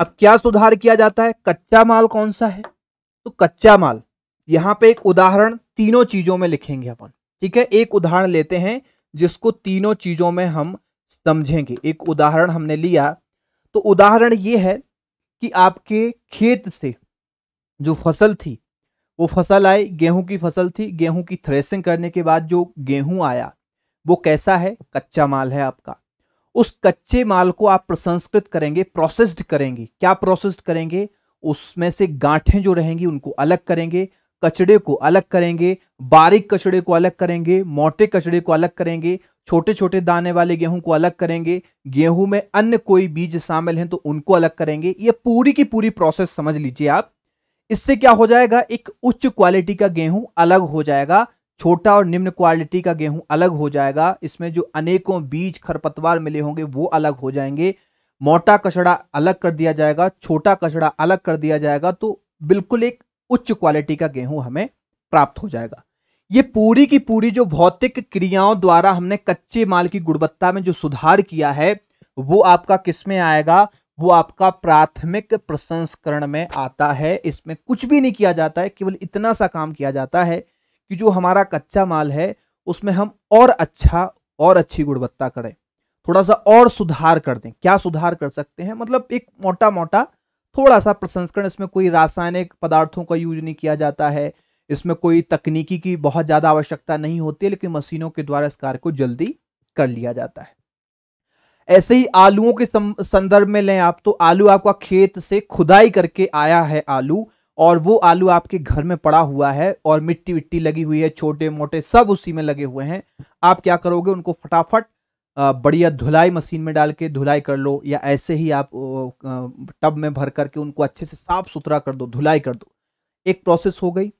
अब क्या सुधार किया जाता है कच्चा माल कौन सा है तो कच्चा माल यहां पे एक उदाहरण तीनों चीजों में लिखेंगे अपन ठीक है एक उदाहरण लेते हैं जिसको तीनों चीजों में हम समझेंगे एक उदाहरण हमने लिया तो उदाहरण ये है कि आपके खेत से जो फसल थी वो फसल आई गेहूं की फसल थी गेहूं की थ्रेसिंग करने के बाद जो गेहूं आया वो कैसा है कच्चा माल है आपका उस कच्चे माल को आप प्रसंस्कृत करेंगे प्रोसेस्ड करेंगे क्या प्रोसेस्ड करेंगे उसमें से गांठें जो रहेंगी उनको अलग करेंगे कचड़े को अलग करेंगे बारीक कचड़े को अलग करेंगे मोटे कचड़े को अलग करेंगे छोटे छोटे दाने वाले गेहूं को अलग करेंगे गेहूं में अन्य कोई बीज शामिल हैं तो उनको अलग करेंगे ये पूरी की पूरी प्रोसेस समझ लीजिए आप इससे क्या हो जाएगा एक उच्च क्वालिटी का गेहूं अलग हो जाएगा छोटा और निम्न क्वालिटी का गेहूं अलग हो जाएगा इसमें जो अनेकों बीज खरपतवार मिले होंगे वो अलग हो जाएंगे मोटा कचड़ा अलग कर दिया जाएगा छोटा कचड़ा अलग कर दिया जाएगा तो बिल्कुल एक उच्च क्वालिटी का गेहूं हमें प्राप्त हो जाएगा ये पूरी की पूरी जो भौतिक क्रियाओं द्वारा हमने कच्चे माल की गुणवत्ता में जो सुधार किया है वो आपका किस में आएगा वो आपका प्राथमिक प्रसंस्करण में आता है इसमें कुछ भी नहीं किया जाता है केवल इतना सा काम किया जाता है कि जो हमारा कच्चा माल है उसमें हम और अच्छा और अच्छी गुणवत्ता करें थोड़ा सा और सुधार कर दें क्या सुधार कर सकते हैं मतलब एक मोटा मोटा थोड़ा सा प्रसंस्करण इसमें कोई रासायनिक पदार्थों का यूज नहीं किया जाता है इसमें कोई तकनीकी की बहुत ज़्यादा आवश्यकता नहीं होती है लेकिन मशीनों के द्वारा इस कार्य को जल्दी कर लिया जाता है ऐसे ही आलुओं के संदर्भ में लें आप तो आलू आपका खेत से खुदाई करके आया है आलू और वो आलू आपके घर में पड़ा हुआ है और मिट्टी विट्टी लगी हुई है छोटे मोटे सब उसी में लगे हुए हैं आप क्या करोगे उनको फटाफट बढ़िया धुलाई मशीन में डाल के धुलाई कर लो या ऐसे ही आप टब में भर करके उनको अच्छे से साफ सुथरा कर दो धुलाई कर दो एक प्रोसेस हो गई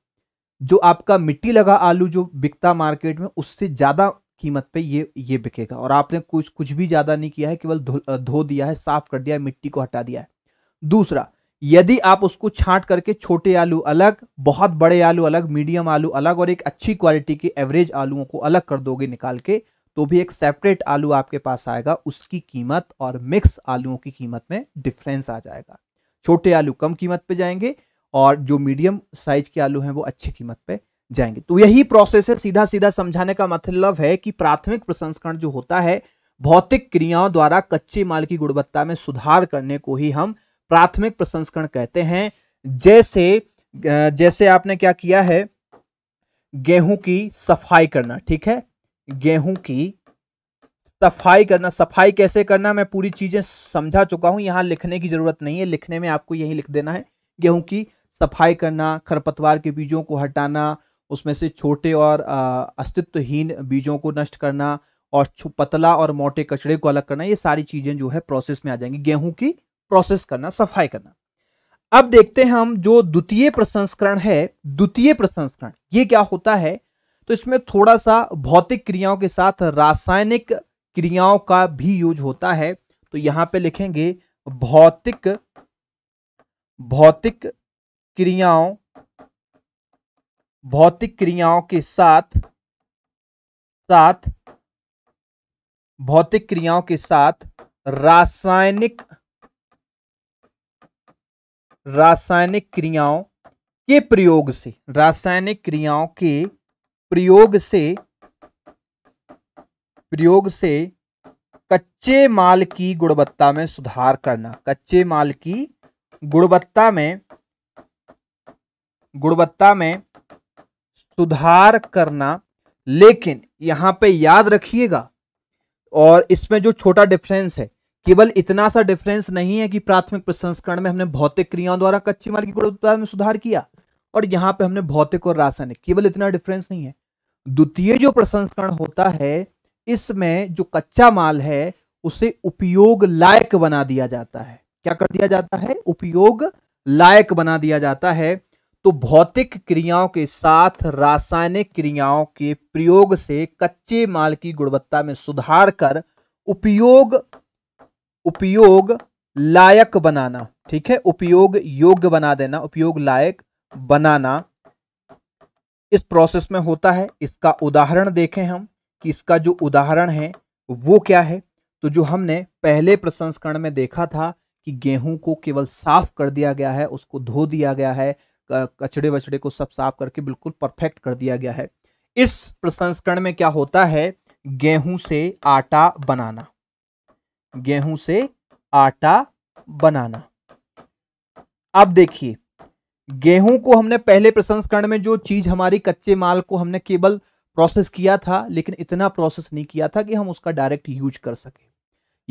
जो आपका मिट्टी लगा आलू जो बिकता मार्केट में उससे ज़्यादा कीमत पे ये ये बिकेगा और आपने कुछ कुछ भी ज़्यादा नहीं किया है केवल धो, दिया है साफ कर दिया है मिट्टी को हटा दिया है दूसरा यदि आप उसको छांट करके छोटे आलू अलग बहुत बड़े आलू अलग मीडियम आलू अलग और एक अच्छी क्वालिटी के एवरेज आलुओं को अलग कर दोगे निकाल के तो भी एक सेपरेट आलू आपके पास आएगा उसकी कीमत और मिक्स आलुओं की कीमत में डिफरेंस आ जाएगा छोटे आलू कम कीमत पे जाएंगे और जो मीडियम साइज के आलू हैं वो अच्छी कीमत पे जाएंगे तो यही प्रोसेस है सीधा सीधा समझाने का मतलब है कि प्राथमिक प्रसंस्करण जो होता है भौतिक क्रियाओं द्वारा कच्चे माल की गुणवत्ता में सुधार करने को ही हम प्राथमिक प्रसंस्करण कहते हैं जैसे जैसे आपने क्या किया है गेहूं की सफाई करना ठीक है गेहूं की सफाई करना सफाई कैसे करना मैं पूरी चीजें समझा चुका हूं यहां लिखने की जरूरत नहीं है लिखने में आपको यही लिख देना है गेहूं की सफाई करना खरपतवार के बीजों को हटाना उसमें से छोटे और अस्तित्वहीन बीजों को नष्ट करना और पतला और मोटे कचड़े को अलग करना ये सारी चीजें जो है प्रोसेस में आ जाएंगी गेहूं की प्रोसेस करना सफाई करना अब देखते हैं हम जो द्वितीय प्रसंस्करण है द्वितीय प्रसंस्करण ये क्या होता है तो इसमें थोड़ा सा भौतिक क्रियाओं के साथ रासायनिक क्रियाओं का भी यूज होता है तो यहां पे लिखेंगे भौतिक भौतिक क्रियाओं भौतिक क्रियाओं के साथ साथ भौतिक क्रियाओं के साथ रासायनिक रासायनिक क्रियाओं के प्रयोग से रासायनिक क्रियाओं के प्रयोग से प्रयोग से कच्चे माल की गुणवत्ता में सुधार करना कच्चे माल की गुणवत्ता में गुणवत्ता में सुधार करना लेकिन यहां पे याद रखिएगा और इसमें जो छोटा डिफरेंस है केवल इतना सा डिफरेंस नहीं है कि प्राथमिक प्रसंस्करण में हमने भौतिक क्रियाओं द्वारा कच्चे माल की गुणवत्ता में सुधार किया और यहां पे हमने भौतिक और रासायनिक केवल इतना डिफरेंस नहीं है द्वितीय जो प्रसंस्करण होता है इसमें जो कच्चा माल है उसे उपयोग लायक बना दिया जाता है क्या कर दिया जाता है उपयोग लायक बना दिया जाता है तो भौतिक क्रियाओं के साथ रासायनिक क्रियाओं के प्रयोग से कच्चे माल की गुणवत्ता में सुधार कर उपयोग उपयोग लायक बनाना ठीक है उपयोग योग्य बना देना उपयोग लायक बनाना इस प्रोसेस में होता है इसका उदाहरण देखें हम कि इसका जो उदाहरण है वो क्या है तो जो हमने पहले प्रसंस्करण में देखा था कि गेहूं को केवल साफ कर दिया गया है उसको धो दिया गया है कचड़े वचड़े को सब साफ करके बिल्कुल परफेक्ट कर दिया गया है इस प्रसंस्करण में क्या होता है गेहूं से आटा बनाना गेहूं से आटा बनाना अब देखिए गेहूं को हमने पहले प्रसंस्करण में जो चीज हमारी कच्चे माल को हमने केवल प्रोसेस किया था लेकिन इतना प्रोसेस नहीं किया था कि हम उसका डायरेक्ट यूज कर सके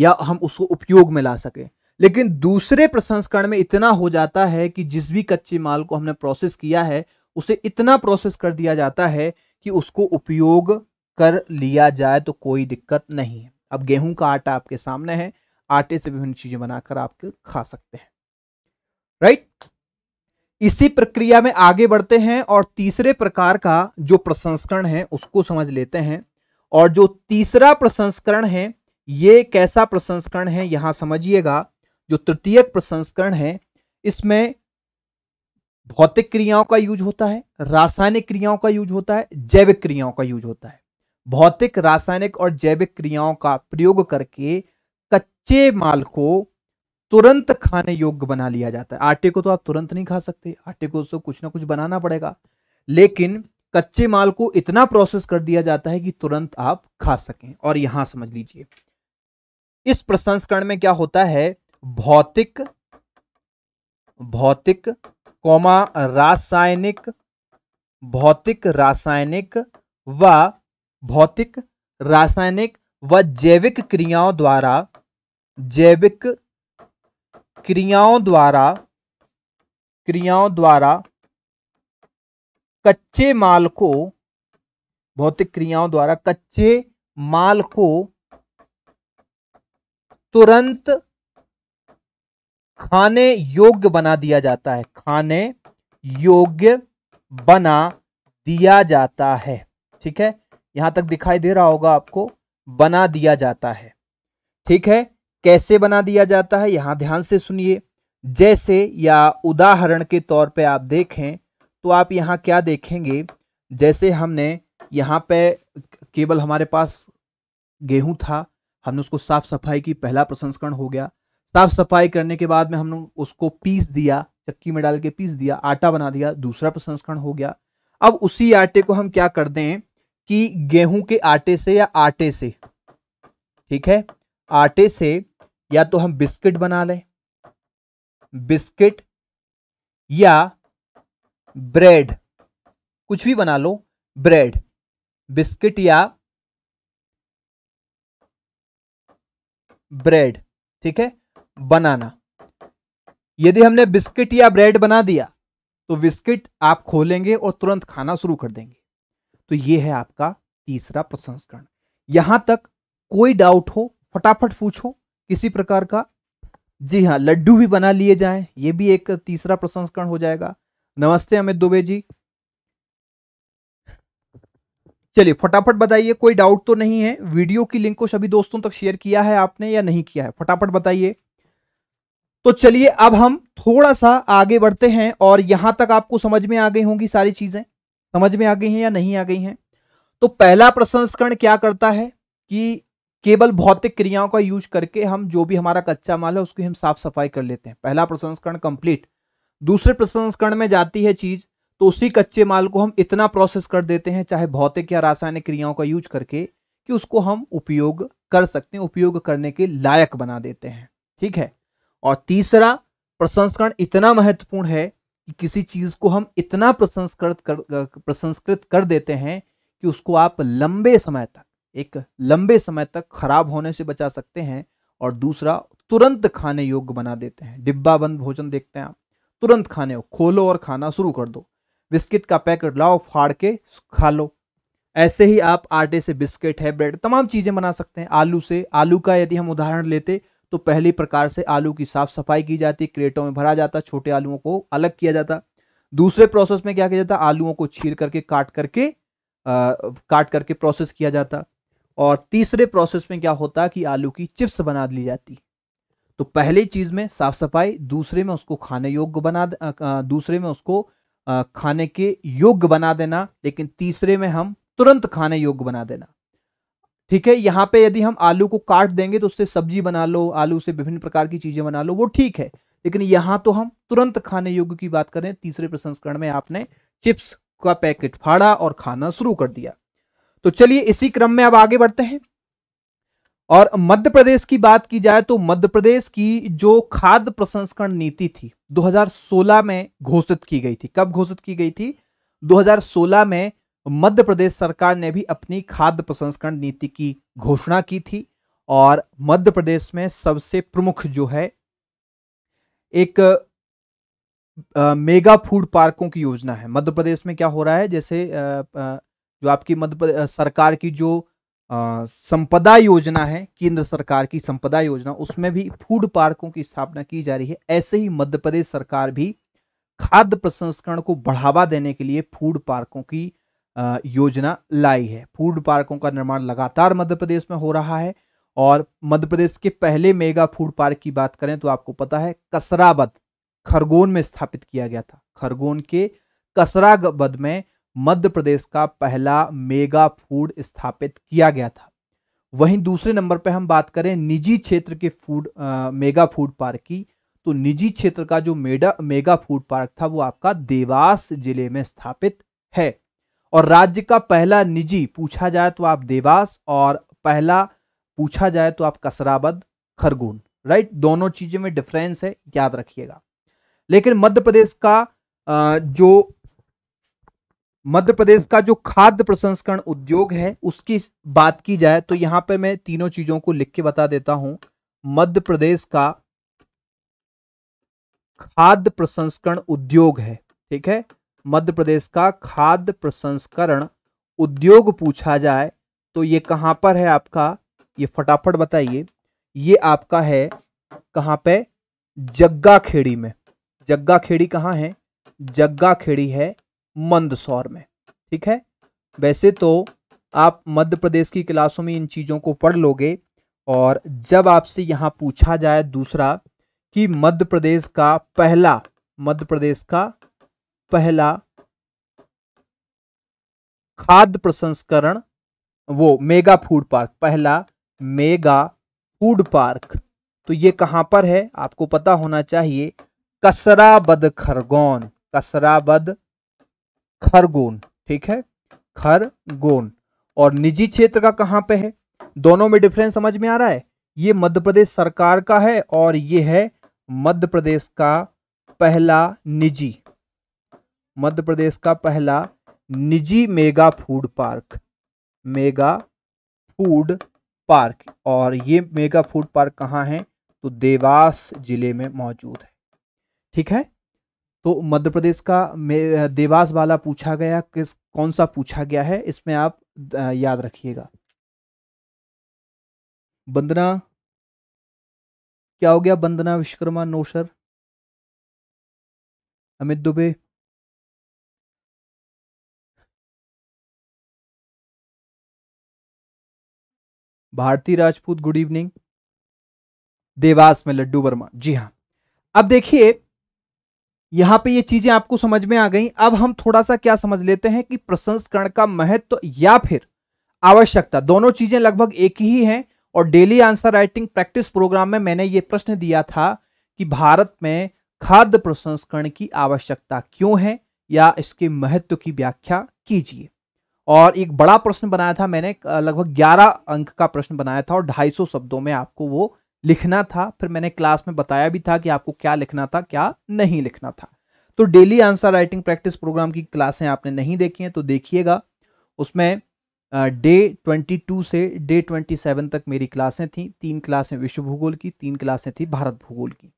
या हम उसको उपयोग में ला सकें लेकिन दूसरे प्रसंस्करण में इतना हो जाता है कि जिस भी कच्चे माल को हमने प्रोसेस किया है उसे इतना प्रोसेस कर दिया जाता है कि उसको उपयोग कर लिया जाए तो कोई दिक्कत नहीं है अब गेहूं का आटा आपके सामने है आटे से विभिन्न चीजें बनाकर आप खा सकते हैं राइट इसी प्रक्रिया में आगे बढ़ते हैं और तीसरे प्रकार का जो प्रसंस्करण है उसको समझ लेते हैं और जो तीसरा प्रसंस्करण है ये कैसा प्रसंस्करण है यहां समझिएगा जो तृतीयक प्रसंस्करण है इसमें भौतिक क्रियाओं का यूज होता है रासायनिक क्रियाओं का यूज होता है जैविक क्रियाओं का यूज होता है भौतिक रासायनिक और जैविक क्रियाओं का प्रयोग करके कच्चे माल को तुरंत खाने योग्य बना लिया जाता है आटे को तो आप तुरंत नहीं खा सकते आटे को उसको तो कुछ ना कुछ बनाना पड़ेगा लेकिन कच्चे माल को इतना प्रोसेस कर दिया जाता है कि तुरंत आप खा सकें और यहां समझ लीजिए इस प्रसंस्करण में क्या होता है भौतिक भौतिक कौमा रासायनिक भौतिक रासायनिक व भौतिक रासायनिक व जैविक क्रियाओं द्वारा जैविक क्रियाओं द्वारा क्रियाओं द्वारा कच्चे माल को भौतिक क्रियाओं द्वारा कच्चे माल को तुरंत खाने योग्य बना दिया जाता है खाने योग्य बना दिया जाता है ठीक है यहां तक दिखाई दे रहा होगा आपको बना दिया जाता है ठीक है कैसे बना दिया जाता है यहां ध्यान से सुनिए जैसे या उदाहरण के तौर पे आप देखें तो आप यहाँ क्या देखेंगे जैसे हमने यहाँ पे केवल हमारे पास गेहूं था हमने उसको साफ सफाई की पहला प्रसंस्करण हो गया साफ सफाई करने के बाद में हम लोग उसको पीस दिया चक्की में डाल के पीस दिया आटा बना दिया दूसरा प्रसंस्करण हो गया अब उसी आटे को हम क्या कर दें कि गेहूं के आटे से या आटे से ठीक है आटे से या तो हम बिस्किट बना लें बिस्किट या ब्रेड कुछ भी बना लो ब्रेड बिस्किट या ब्रेड ठीक है बनाना यदि हमने बिस्किट या ब्रेड बना दिया तो बिस्किट आप खोलेंगे और तुरंत खाना शुरू कर देंगे तो ये है आपका तीसरा प्रसंस्करण यहां तक कोई डाउट हो फटाफट पूछो किसी प्रकार का जी हाँ लड्डू भी बना लिए जाएं ये भी एक तीसरा प्रसंस्करण हो जाएगा नमस्ते अमित दुबे जी चलिए फटाफट बताइए कोई डाउट तो नहीं है वीडियो की लिंक को सभी दोस्तों तक शेयर किया है आपने या नहीं किया है फटाफट बताइए तो चलिए अब हम थोड़ा सा आगे बढ़ते हैं और यहां तक आपको समझ में आ गई होंगी सारी चीजें समझ में आ गई हैं या नहीं आ गई हैं तो पहला प्रसंस्करण क्या करता है कि केवल भौतिक क्रियाओं का यूज करके हम जो भी हमारा कच्चा माल है उसकी हम साफ सफाई कर लेते हैं पहला प्रसंस्करण कंप्लीट दूसरे प्रसंस्करण में जाती है चीज तो उसी कच्चे माल को हम इतना प्रोसेस कर देते हैं चाहे भौतिक या रासायनिक क्रियाओं का यूज करके कि उसको हम उपयोग कर सकते हैं उपयोग करने के लायक बना देते हैं ठीक है और तीसरा प्रसंस्करण इतना महत्वपूर्ण है कि किसी चीज को हम इतना प्रसंस्कृत कर प्रसंस्कृत कर देते हैं कि उसको आप लंबे समय तक एक लंबे समय तक खराब होने से बचा सकते हैं और दूसरा तुरंत खाने योग्य बना देते हैं डिब्बा बंद भोजन देखते हैं आप तुरंत खाने हो खोलो और खाना शुरू कर दो बिस्किट का पैकेट लाओ फाड़ के खा लो ऐसे ही आप आटे से बिस्किट है ब्रेड तमाम चीज़ें बना सकते हैं आलू से आलू का यदि हम उदाहरण लेते तो पहले प्रकार से आलू की साफ सफाई की जाती क्रेटों में भरा जाता छोटे आलुओं को अलग किया जाता दूसरे प्रोसेस में क्या किया जाता आलुओं को छील करके काट करके आ, काट करके प्रोसेस किया जाता और तीसरे प्रोसेस में क्या होता कि आलू की चिप्स बना ली जाती तो पहले चीज में साफ सफाई दूसरे में उसको खाने योग्य बना दूसरे में उसको खाने के योग्य बना देना लेकिन तीसरे में हम तुरंत खाने योग्य बना देना ठीक है यहाँ पे यदि हम आलू को काट देंगे तो उससे सब्जी बना लो आलू से विभिन्न प्रकार की चीजें बना लो वो ठीक है लेकिन यहाँ तो हम तुरंत खाने योग्य की बात करें तीसरे प्रसंस्करण में आपने चिप्स का पैकेट फाड़ा और खाना शुरू कर दिया तो चलिए इसी क्रम में अब आगे बढ़ते हैं और मध्य प्रदेश की बात की जाए तो मध्य प्रदेश की जो खाद्य प्रसंस्करण नीति थी 2016 में घोषित की गई थी कब घोषित की गई थी 2016 में मध्य प्रदेश सरकार ने भी अपनी खाद्य प्रसंस्करण नीति की घोषणा की थी और मध्य प्रदेश में सबसे प्रमुख जो है एक आ, मेगा फूड पार्कों की योजना है मध्य प्रदेश में क्या हो रहा है जैसे आ, आ, जो आपकी मध्य सरकार की जो संपदा योजना है केंद्र सरकार की संपदा योजना उसमें भी फूड पार्कों की स्थापना की जा रही है ऐसे ही मध्य प्रदेश सरकार भी खाद्य प्रसंस्करण को बढ़ावा देने के लिए फूड पार्कों की योजना लाई है फूड पार्कों का निर्माण लगातार मध्य प्रदेश में हो रहा है और मध्य प्रदेश के पहले मेगा फूड पार्क की बात करें तो आपको पता है कसराबद खरगोन में स्थापित किया गया था खरगोन के कसराबद में मध्य प्रदेश का पहला मेगा फूड स्थापित किया गया था वहीं दूसरे नंबर पर हम बात करें निजी क्षेत्र के फूड आ, मेगा फूड पार्क की तो निजी क्षेत्र का जो मेडा मेगा फूड पार्क था वो आपका देवास जिले में स्थापित है और राज्य का पहला निजी पूछा जाए तो आप देवास और पहला पूछा जाए तो आप कसराबद खरगोन राइट दोनों चीजों में डिफरेंस है याद रखिएगा लेकिन मध्य प्रदेश का जो मध्य प्रदेश का जो खाद्य प्रसंस्करण उद्योग है उसकी बात की जाए तो यहां पर मैं तीनों चीजों को लिख के बता देता हूं मध्य प्रदेश का खाद्य प्रसंस्करण उद्योग है ठीक है मध्य प्रदेश का खाद्य प्रसंस्करण उद्योग पूछा जाए तो ये कहाँ पर है आपका ये फटाफट बताइए ये आपका है कहाँ पे जग्गा खेड़ी में जग्गा खेड़ी कहाँ है जग्गा खेड़ी है मंदसौर में ठीक है वैसे तो आप मध्य प्रदेश की क्लासों में इन चीज़ों को पढ़ लोगे और जब आपसे यहाँ पूछा जाए दूसरा कि मध्य प्रदेश का पहला मध्य प्रदेश का पहला खाद्य प्रसंस्करण वो मेगा फूड पार्क पहला मेगा फूड पार्क तो ये कहां पर है आपको पता होना चाहिए कसराबद खरगोन कसराबद खरगोन ठीक है खरगोन और निजी क्षेत्र का कहां पे है दोनों में डिफरेंस समझ में आ रहा है ये मध्य प्रदेश सरकार का है और ये है मध्य प्रदेश का पहला निजी मध्य प्रदेश का पहला निजी mega food park mega food park और ये मेगा फूड पार्क कहाँ है तो देवास जिले में मौजूद है ठीक है तो मध्य प्रदेश का देवास वाला पूछा गया किस कौन सा पूछा गया है इसमें आप याद रखिएगा बंदना क्या हो गया बंदना विश्वकर्मा नौशर अमित दुबे भारती राजपूत गुड इवनिंग देवास में लड्डू वर्मा जी हाँ अब देखिए यहां पे ये चीजें आपको समझ में आ गई अब हम थोड़ा सा क्या समझ लेते हैं कि प्रसंस्करण का महत्व तो या फिर आवश्यकता दोनों चीजें लगभग एक ही हैं और daily answer writing practice programme में मैंने ये प्रश्न दिया था कि भारत में खाद्य प्रसंस्करण की आवश्यकता क्यों है या इसके महत्व की व्याख्या कीजिए और एक बड़ा प्रश्न बनाया था मैंने लगभग 11 अंक का प्रश्न बनाया था और 250 शब्दों में आपको वो लिखना था फिर मैंने क्लास में बताया भी था कि आपको क्या लिखना था क्या नहीं लिखना था तो daily answer writing practice programme की क्लासें आपने नहीं देखी हैं तो देखिएगा उसमें डे ट्वेंटी टू से डे ट्वेंटी सेवन तक मेरी क्लासें थी तीन क्लासें विश्व भूगोल की तीन क्लासें थी भारत भूगोल की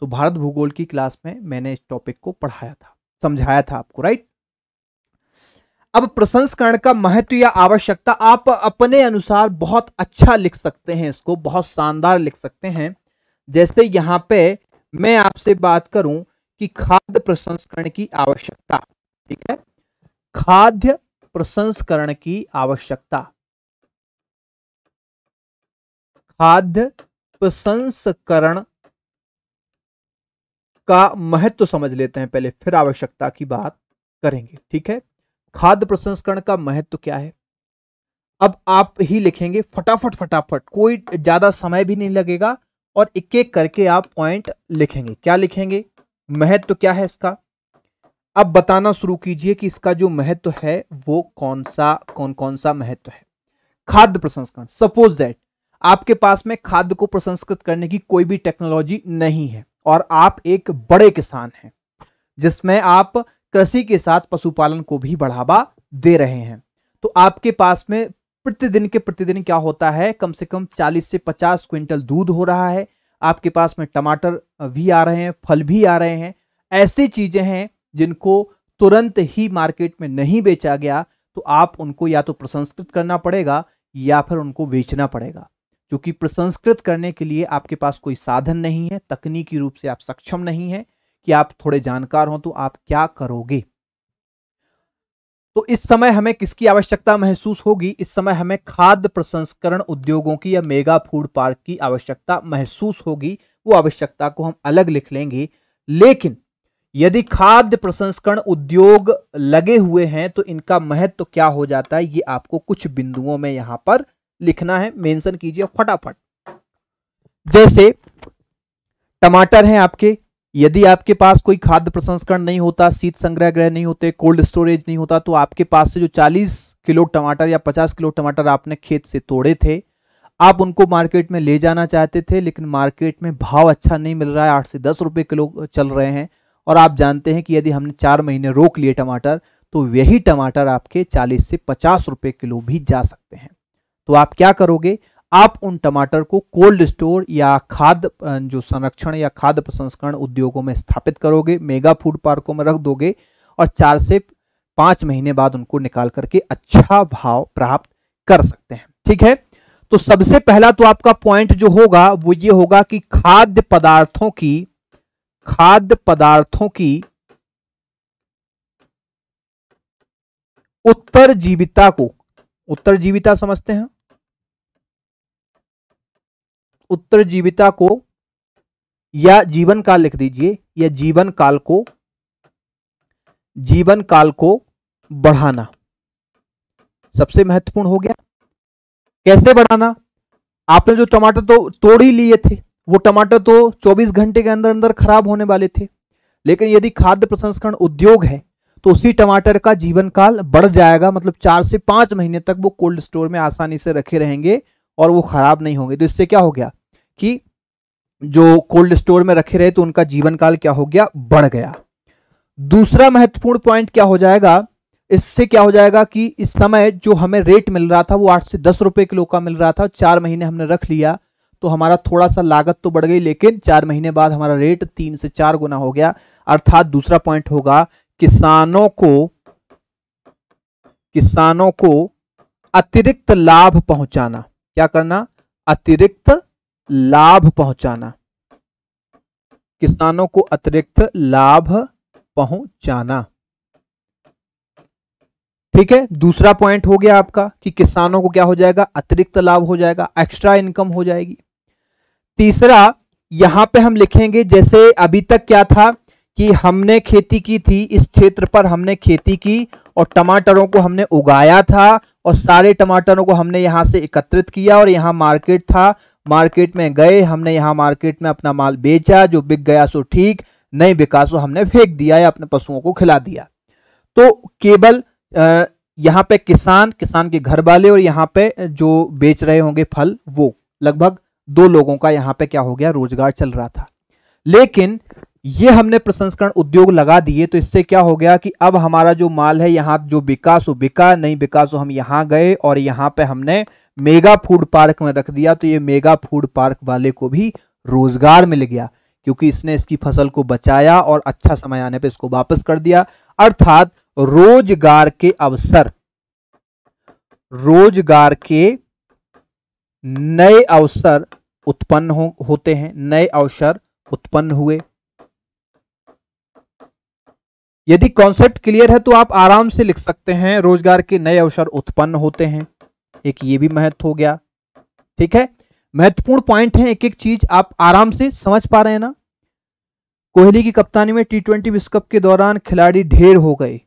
तो भारत भूगोल की क्लास में मैंने इस टॉपिक को पढ़ाया था समझाया था आपको राइट अब प्रसंस्करण का महत्व या आवश्यकता आप अपने अनुसार बहुत अच्छा लिख सकते हैं इसको बहुत शानदार लिख सकते हैं जैसे यहाँ पे मैं आपसे बात करूं कि खाद्य प्रसंस्करण की आवश्यकता ठीक है खाद्य प्रसंस्करण की आवश्यकता खाद्य प्रसंस्करण का महत्व समझ लेते हैं पहले फिर आवश्यकता की बात करेंगे ठीक है खाद्य प्रसंस्करण का महत्व क्या है अब आप ही लिखेंगे फटाफट फटाफट कोई ज्यादा समय भी नहीं लगेगा और एक एक करके आप पॉइंट लिखेंगे क्या लिखेंगे महत्व क्या है इसका अब बताना शुरू कीजिए कि इसका जो महत्व है वो कौन सा कौन कौन सा महत्व है खाद्य प्रसंस्करण सपोज दैट आपके पास में खाद्य को प्रसंस्कृत करने की कोई भी टेक्नोलॉजी नहीं है और आप एक बड़े किसान हैं जिसमें आप कृषि के साथ पशुपालन को भी बढ़ावा दे रहे हैं तो आपके पास में प्रतिदिन के प्रतिदिन क्या होता है कम से कम 40 से 50 क्विंटल दूध हो रहा है आपके पास में टमाटर भी आ रहे हैं फल भी आ रहे हैं ऐसी चीजें हैं जिनको तुरंत ही मार्केट में नहीं बेचा गया तो आप उनको या तो प्रसंस्कृत करना पड़ेगा या फिर उनको बेचना पड़ेगा क्योंकि प्रसंस्कृत करने के लिए आपके पास कोई साधन नहीं है तकनीकी रूप से आप सक्षम नहीं है कि आप थोड़े जानकार हो तो आप क्या करोगे तो इस समय हमें किसकी आवश्यकता महसूस होगी इस समय हमें खाद्य प्रसंस्करण उद्योगों की या मेगा फूड पार्क की आवश्यकता महसूस होगी वो आवश्यकता को हम अलग लिख लेंगे लेकिन यदि खाद्य प्रसंस्करण उद्योग लगे हुए हैं तो इनका महत्व तो क्या हो जाता है ये आपको कुछ बिंदुओं में यहां पर लिखना है मेंशन कीजिए फटाफट जैसे टमाटर हैं आपके यदि आपके पास कोई खाद्य प्रसंस्करण नहीं होता शीत संग्रह ग्रह नहीं होते कोल्ड स्टोरेज नहीं होता तो आपके पास से जो 40 किलो टमाटर या 50 किलो टमाटर आपने खेत से तोड़े थे आप उनको मार्केट में ले जाना चाहते थे लेकिन मार्केट में भाव अच्छा नहीं मिल रहा है आठ से दस रुपये किलो चल रहे हैं और आप जानते हैं कि यदि हमने चार महीने रोक लिए टमाटर तो यही टमाटर आपके चालीस से पचास रुपये किलो भी जा सकते हैं तो आप क्या करोगे आप उन टमाटर को कोल्ड स्टोर या खाद जो संरक्षण या खाद्य प्रसंस्करण उद्योगों में स्थापित करोगे मेगा फूड पार्कों में रख दोगे और चार से पांच महीने बाद उनको निकाल करके अच्छा भाव प्राप्त कर सकते हैं ठीक है तो सबसे पहला तो आपका पॉइंट जो होगा वो ये होगा कि खाद्य पदार्थों की खाद्य पदार्थों की उत्तर जीविता को उत्तर जीविता समझते हैं उत्तर जीविता को या जीवन काल लिख दीजिए या जीवन काल को जीवन काल को बढ़ाना सबसे महत्वपूर्ण हो गया कैसे बढ़ाना आपने जो टमाटर तो तोड़ ही लिए थे वो टमाटर तो 24 घंटे के अंदर अंदर खराब होने वाले थे लेकिन यदि खाद्य प्रसंस्करण उद्योग है तो उसी टमाटर का जीवन काल बढ़ जाएगा मतलब चार से पांच महीने तक वो कोल्ड स्टोर में आसानी से रखे रहेंगे और वो खराब नहीं होंगे तो इससे क्या हो गया कि जो कोल्ड स्टोर में रखे रहे तो उनका जीवन काल क्या हो गया बढ़ गया दूसरा महत्वपूर्ण पॉइंट क्या हो जाएगा इससे क्या हो जाएगा कि इस समय जो हमें रेट मिल रहा था वो आठ से दस रुपए किलो का मिल रहा था चार महीने हमने रख लिया तो हमारा थोड़ा सा लागत तो बढ़ गई लेकिन चार महीने बाद हमारा रेट तीन से चार गुना हो गया अर्थात दूसरा पॉइंट होगा किसानों को किसानों को अतिरिक्त लाभ पहुंचाना क्या करना अतिरिक्त लाभ पहुंचाना किसानों को अतिरिक्त लाभ पहुंचाना ठीक है दूसरा पॉइंट हो गया आपका कि किसानों को क्या हो जाएगा अतिरिक्त लाभ हो जाएगा एक्स्ट्रा इनकम हो जाएगी तीसरा यहां पे हम लिखेंगे जैसे अभी तक क्या था कि हमने खेती की थी इस क्षेत्र पर हमने खेती की और टमाटरों को हमने उगाया था और सारे टमाटरों को हमने यहां से एकत्रित किया और यहां मार्केट था मार्केट में गए हमने यहाँ मार्केट में अपना माल बेचा जो बिक गया सो ठीक नहीं बिका सो हमने फेंक दिया या अपने पशुओं को खिला दिया तो केवल यहाँ पे किसान किसान के घर वाले और यहाँ पे जो बेच रहे होंगे फल वो लगभग दो लोगों का यहाँ पे क्या हो गया रोजगार चल रहा था लेकिन ये हमने प्रसंस्करण उद्योग लगा दिए तो इससे क्या हो गया कि अब हमारा जो माल है यहाँ जो विकास हो बिका नहीं विकास हो तो हम यहाँ गए और यहाँ पे हमने मेगा फूड पार्क में रख दिया तो ये मेगा फूड पार्क वाले को भी रोजगार मिल गया क्योंकि इसने इसकी फसल को बचाया और अच्छा समय आने पर इसको वापस कर दिया अर्थात रोजगार के अवसर रोजगार के नए अवसर उत्पन्न हो, होते हैं नए अवसर उत्पन्न हुए यदि कॉन्सेप्ट क्लियर है तो आप आराम से लिख सकते हैं रोजगार के नए अवसर उत्पन्न होते हैं एक ये भी महत्व हो गया ठीक है महत्वपूर्ण पॉइंट है एक एक चीज आप आराम से समझ पा रहे हैं ना कोहली की कप्तानी में टी ट्वेंटी विश्व कप के दौरान खिलाड़ी ढेर हो गए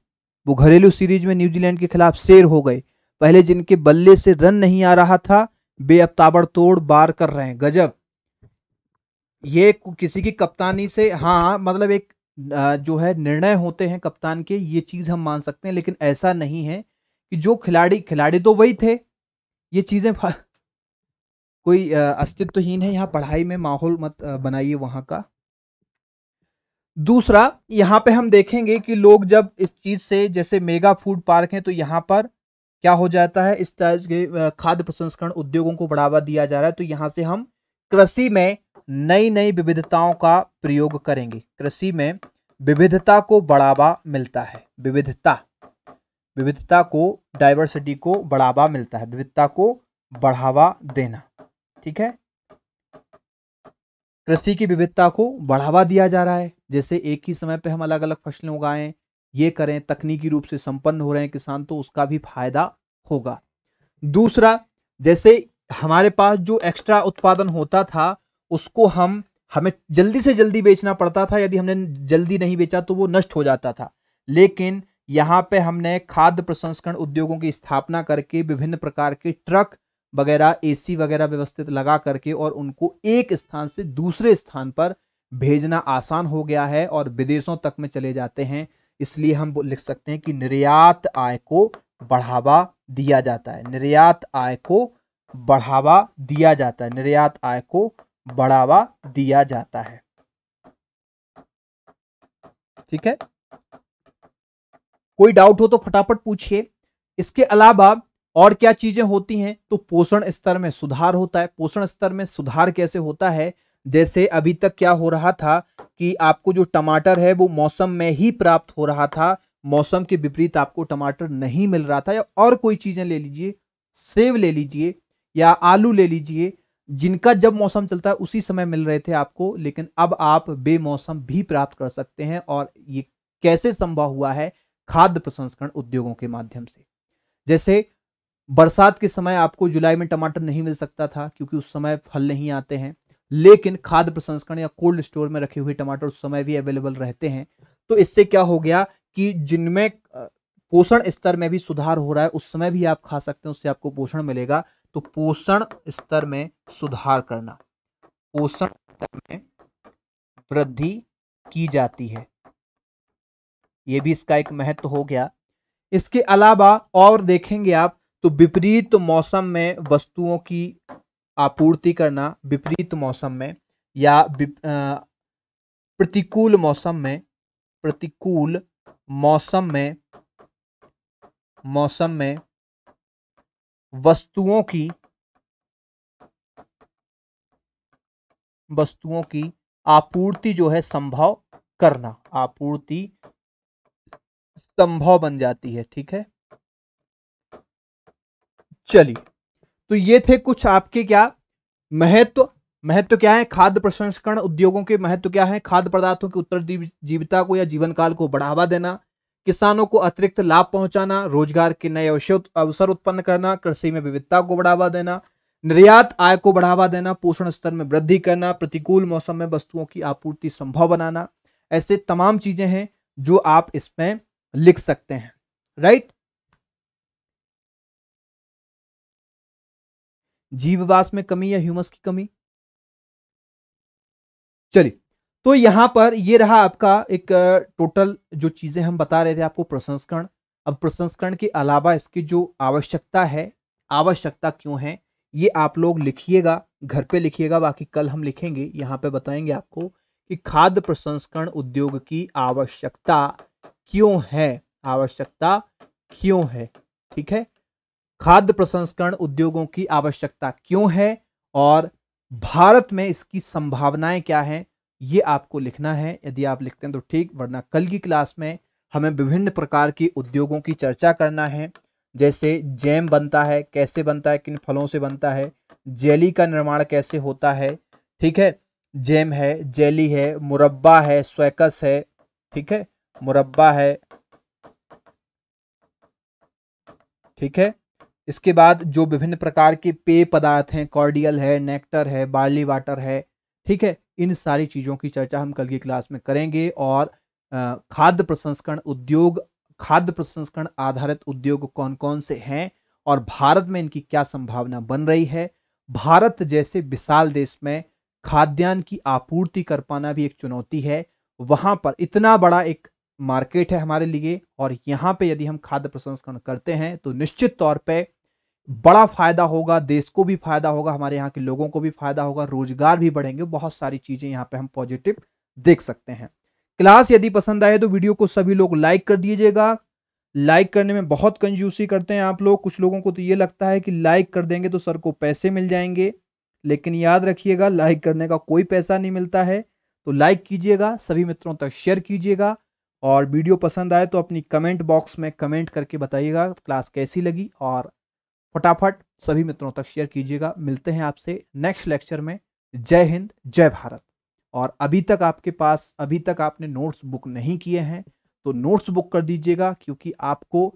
वो घरेलू सीरीज में न्यूजीलैंड के खिलाफ शेर हो गए पहले जिनके बल्ले से रन नहीं आ रहा था वे अब ताबड़तोड़ बार कर रहे हैं गजब ये किसी की कप्तानी से हाँ मतलब एक जो है निर्णय होते हैं कप्तान के ये चीज़ हम मान सकते हैं लेकिन ऐसा नहीं है कि जो खिलाड़ी खिलाड़ी तो वही थे ये चीज़ें कोई अस्तित्वहीन है यहाँ पढ़ाई में माहौल मत बनाइए वहां का दूसरा यहाँ पे हम देखेंगे कि लोग जब इस चीज़ से जैसे मेगा फूड पार्क है तो यहाँ पर क्या हो जाता है इस तरह के खाद्य प्रसंस्करण उद्योगों को बढ़ावा दिया जा रहा है तो यहाँ से हम कृषि में नई नई विविधताओं का प्रयोग करेंगे कृषि में विविधता को बढ़ावा मिलता है विविधता विविधता को डाइवर्सिटी को बढ़ावा मिलता है विविधता को बढ़ावा देना ठीक है कृषि की विविधता को बढ़ावा दिया जा रहा है जैसे एक ही समय पर हम अलग अलग फसलें उगाएं ये करें तकनीकी रूप से संपन्न हो रहे हैं किसान तो उसका भी फायदा होगा दूसरा जैसे हमारे पास जो एक्स्ट्रा उत्पादन होता था उसको हम हमें जल्दी से जल्दी बेचना पड़ता था यदि हमने जल्दी नहीं बेचा तो वो नष्ट हो जाता था लेकिन यहाँ पे हमने खाद्य प्रसंस्करण उद्योगों की स्थापना करके विभिन्न प्रकार के ट्रक वगैरह एसी वगैरह व्यवस्थित लगा करके और उनको एक स्थान से दूसरे स्थान पर भेजना आसान हो गया है और विदेशों तक में चले जाते हैं इसलिए हम लिख सकते हैं कि निर्यात आय को बढ़ावा दिया जाता है निर्यात आय को बढ़ावा दिया जाता है निर्यात आय को बढ़ावा दिया जाता है ठीक है कोई डाउट हो तो फटाफट पूछिए इसके अलावा और क्या चीजें होती हैं तो पोषण स्तर में सुधार होता है पोषण स्तर में सुधार कैसे होता है जैसे अभी तक क्या हो रहा था कि आपको जो टमाटर है वो मौसम में ही प्राप्त हो रहा था मौसम के विपरीत आपको टमाटर नहीं मिल रहा था या और कोई चीजें ले लीजिए सेब ले लीजिए या आलू ले लीजिए जिनका जब मौसम चलता है उसी समय मिल रहे थे आपको लेकिन अब आप बेमौसम भी प्राप्त कर सकते हैं और ये कैसे संभव हुआ है खाद्य प्रसंस्करण उद्योगों के माध्यम से जैसे बरसात के समय आपको जुलाई में टमाटर नहीं मिल सकता था क्योंकि उस समय फल नहीं आते हैं लेकिन खाद्य प्रसंस्करण या कोल्ड स्टोर में रखे हुए टमाटर उस समय भी अवेलेबल रहते हैं तो इससे क्या हो गया कि जिनमें पोषण स्तर में भी सुधार हो रहा है उस समय भी आप खा सकते हैं उससे आपको पोषण मिलेगा तो पोषण स्तर में सुधार करना पोषण स्तर में वृद्धि की जाती है ये भी इसका एक महत्व हो गया इसके अलावा और देखेंगे आप तो विपरीत मौसम में वस्तुओं की आपूर्ति करना विपरीत मौसम में या प्रतिकूल मौसम में प्रतिकूल मौसम में मौसम में वस्तुओं की वस्तुओं की आपूर्ति जो है संभव करना आपूर्ति संभव बन जाती है ठीक है चलिए तो ये थे कुछ आपके क्या महत्व महत्व क्या है खाद्य प्रसंस्करण उद्योगों के महत्व क्या है खाद्य पदार्थों की उत्तर जीविता को या जीवन काल को बढ़ावा देना किसानों को अतिरिक्त लाभ पहुंचाना रोजगार के नए अवसर उत्पन्न करना कृषि में विविधता को बढ़ावा देना निर्यात आय को बढ़ावा देना पोषण स्तर में वृद्धि करना प्रतिकूल मौसम में वस्तुओं की आपूर्ति संभव बनाना ऐसे तमाम चीजें हैं जो आप इसमें लिख सकते हैं राइट जीववास में कमी या ह्यूमस की कमी चलिए तो यहां पर ये रहा आपका एक टोटल जो चीज़ें हम बता रहे थे आपको प्रसंस्करण अब प्रसंस्करण के अलावा इसकी जो आवश्यकता है आवश्यकता क्यों है ये आप लोग लिखिएगा घर पे लिखिएगा बाकी कल हम लिखेंगे यहाँ पे बताएंगे आपको कि खाद्य प्रसंस्करण उद्योग की आवश्यकता क्यों है आवश्यकता क्यों है ठीक है खाद्य प्रसंस्करण उद्योगों की आवश्यकता क्यों है और भारत में इसकी संभावनाएं क्या हैं ये आपको लिखना है यदि आप लिखते हैं तो ठीक वरना कल की क्लास में हमें विभिन्न प्रकार की उद्योगों की चर्चा करना है जैसे जैम बनता है कैसे बनता है किन फलों से बनता है जेली का निर्माण कैसे होता है ठीक है जैम है जेली है मुरब्बा है स्वेकस है ठीक है मुरब्बा है ठीक है इसके बाद जो विभिन्न प्रकार के पेय पदार्थ हैं कॉर्डियल है नेक्टर है बार्ली वाटर है ठीक है इन सारी चीज़ों की चर्चा हम कल की क्लास में करेंगे और खाद्य प्रसंस्करण उद्योग खाद्य प्रसंस्करण आधारित उद्योग कौन कौन से हैं और भारत में इनकी क्या संभावना बन रही है भारत जैसे विशाल देश में खाद्यान्न की आपूर्ति कर पाना भी एक चुनौती है वहाँ पर इतना बड़ा एक मार्केट है हमारे लिए और यहाँ पे यदि हम खाद्य प्रसंस्करण करते हैं तो निश्चित तौर पे बड़ा फायदा होगा देश को भी फायदा होगा हमारे यहाँ के लोगों को भी फायदा होगा रोजगार भी बढ़ेंगे बहुत सारी चीजें यहाँ पे हम पॉजिटिव देख सकते हैं क्लास यदि पसंद आए तो वीडियो को सभी लोग लाइक कर दीजिएगा लाइक करने में बहुत कंजूसी करते हैं आप लोग कुछ लोगों को तो ये लगता है कि लाइक कर देंगे तो सर को पैसे मिल जाएंगे लेकिन याद रखिएगा लाइक करने का कोई पैसा नहीं मिलता है तो लाइक कीजिएगा सभी मित्रों तक शेयर कीजिएगा और वीडियो पसंद आए तो अपनी कमेंट बॉक्स में कमेंट करके बताइएगा क्लास कैसी लगी और फटाफट सभी मित्रों तक शेयर कीजिएगा मिलते हैं आपसे नेक्स्ट लेक्चर में जय हिंद जय भारत और अभी तक आपके पास अभी तक आपने नोट्स बुक नहीं किए हैं तो नोट्स बुक कर दीजिएगा क्योंकि आपको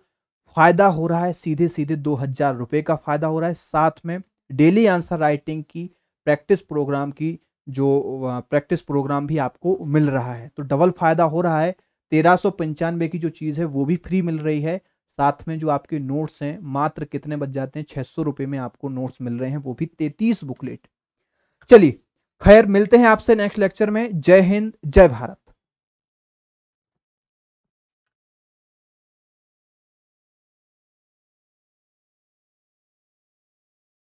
फायदा हो रहा है सीधे सीधे दो हजार रुपये का फायदा हो रहा है साथ में डेली आंसर राइटिंग की प्रैक्टिस प्रोग्राम की जो प्रैक्टिस प्रोग्राम भी आपको मिल रहा है तो डबल फायदा हो रहा है तेरह सौ पंचानवे की जो चीज़ है वो भी फ्री मिल रही है साथ में जो आपके नोट्स हैं मात्र कितने बच जाते हैं छह सौ रुपए में आपको नोट्स मिल रहे हैं वो भी तैतीस बुकलेट चलिए खैर मिलते हैं आपसे नेक्स्ट लेक्चर में जय हिंद जय भारत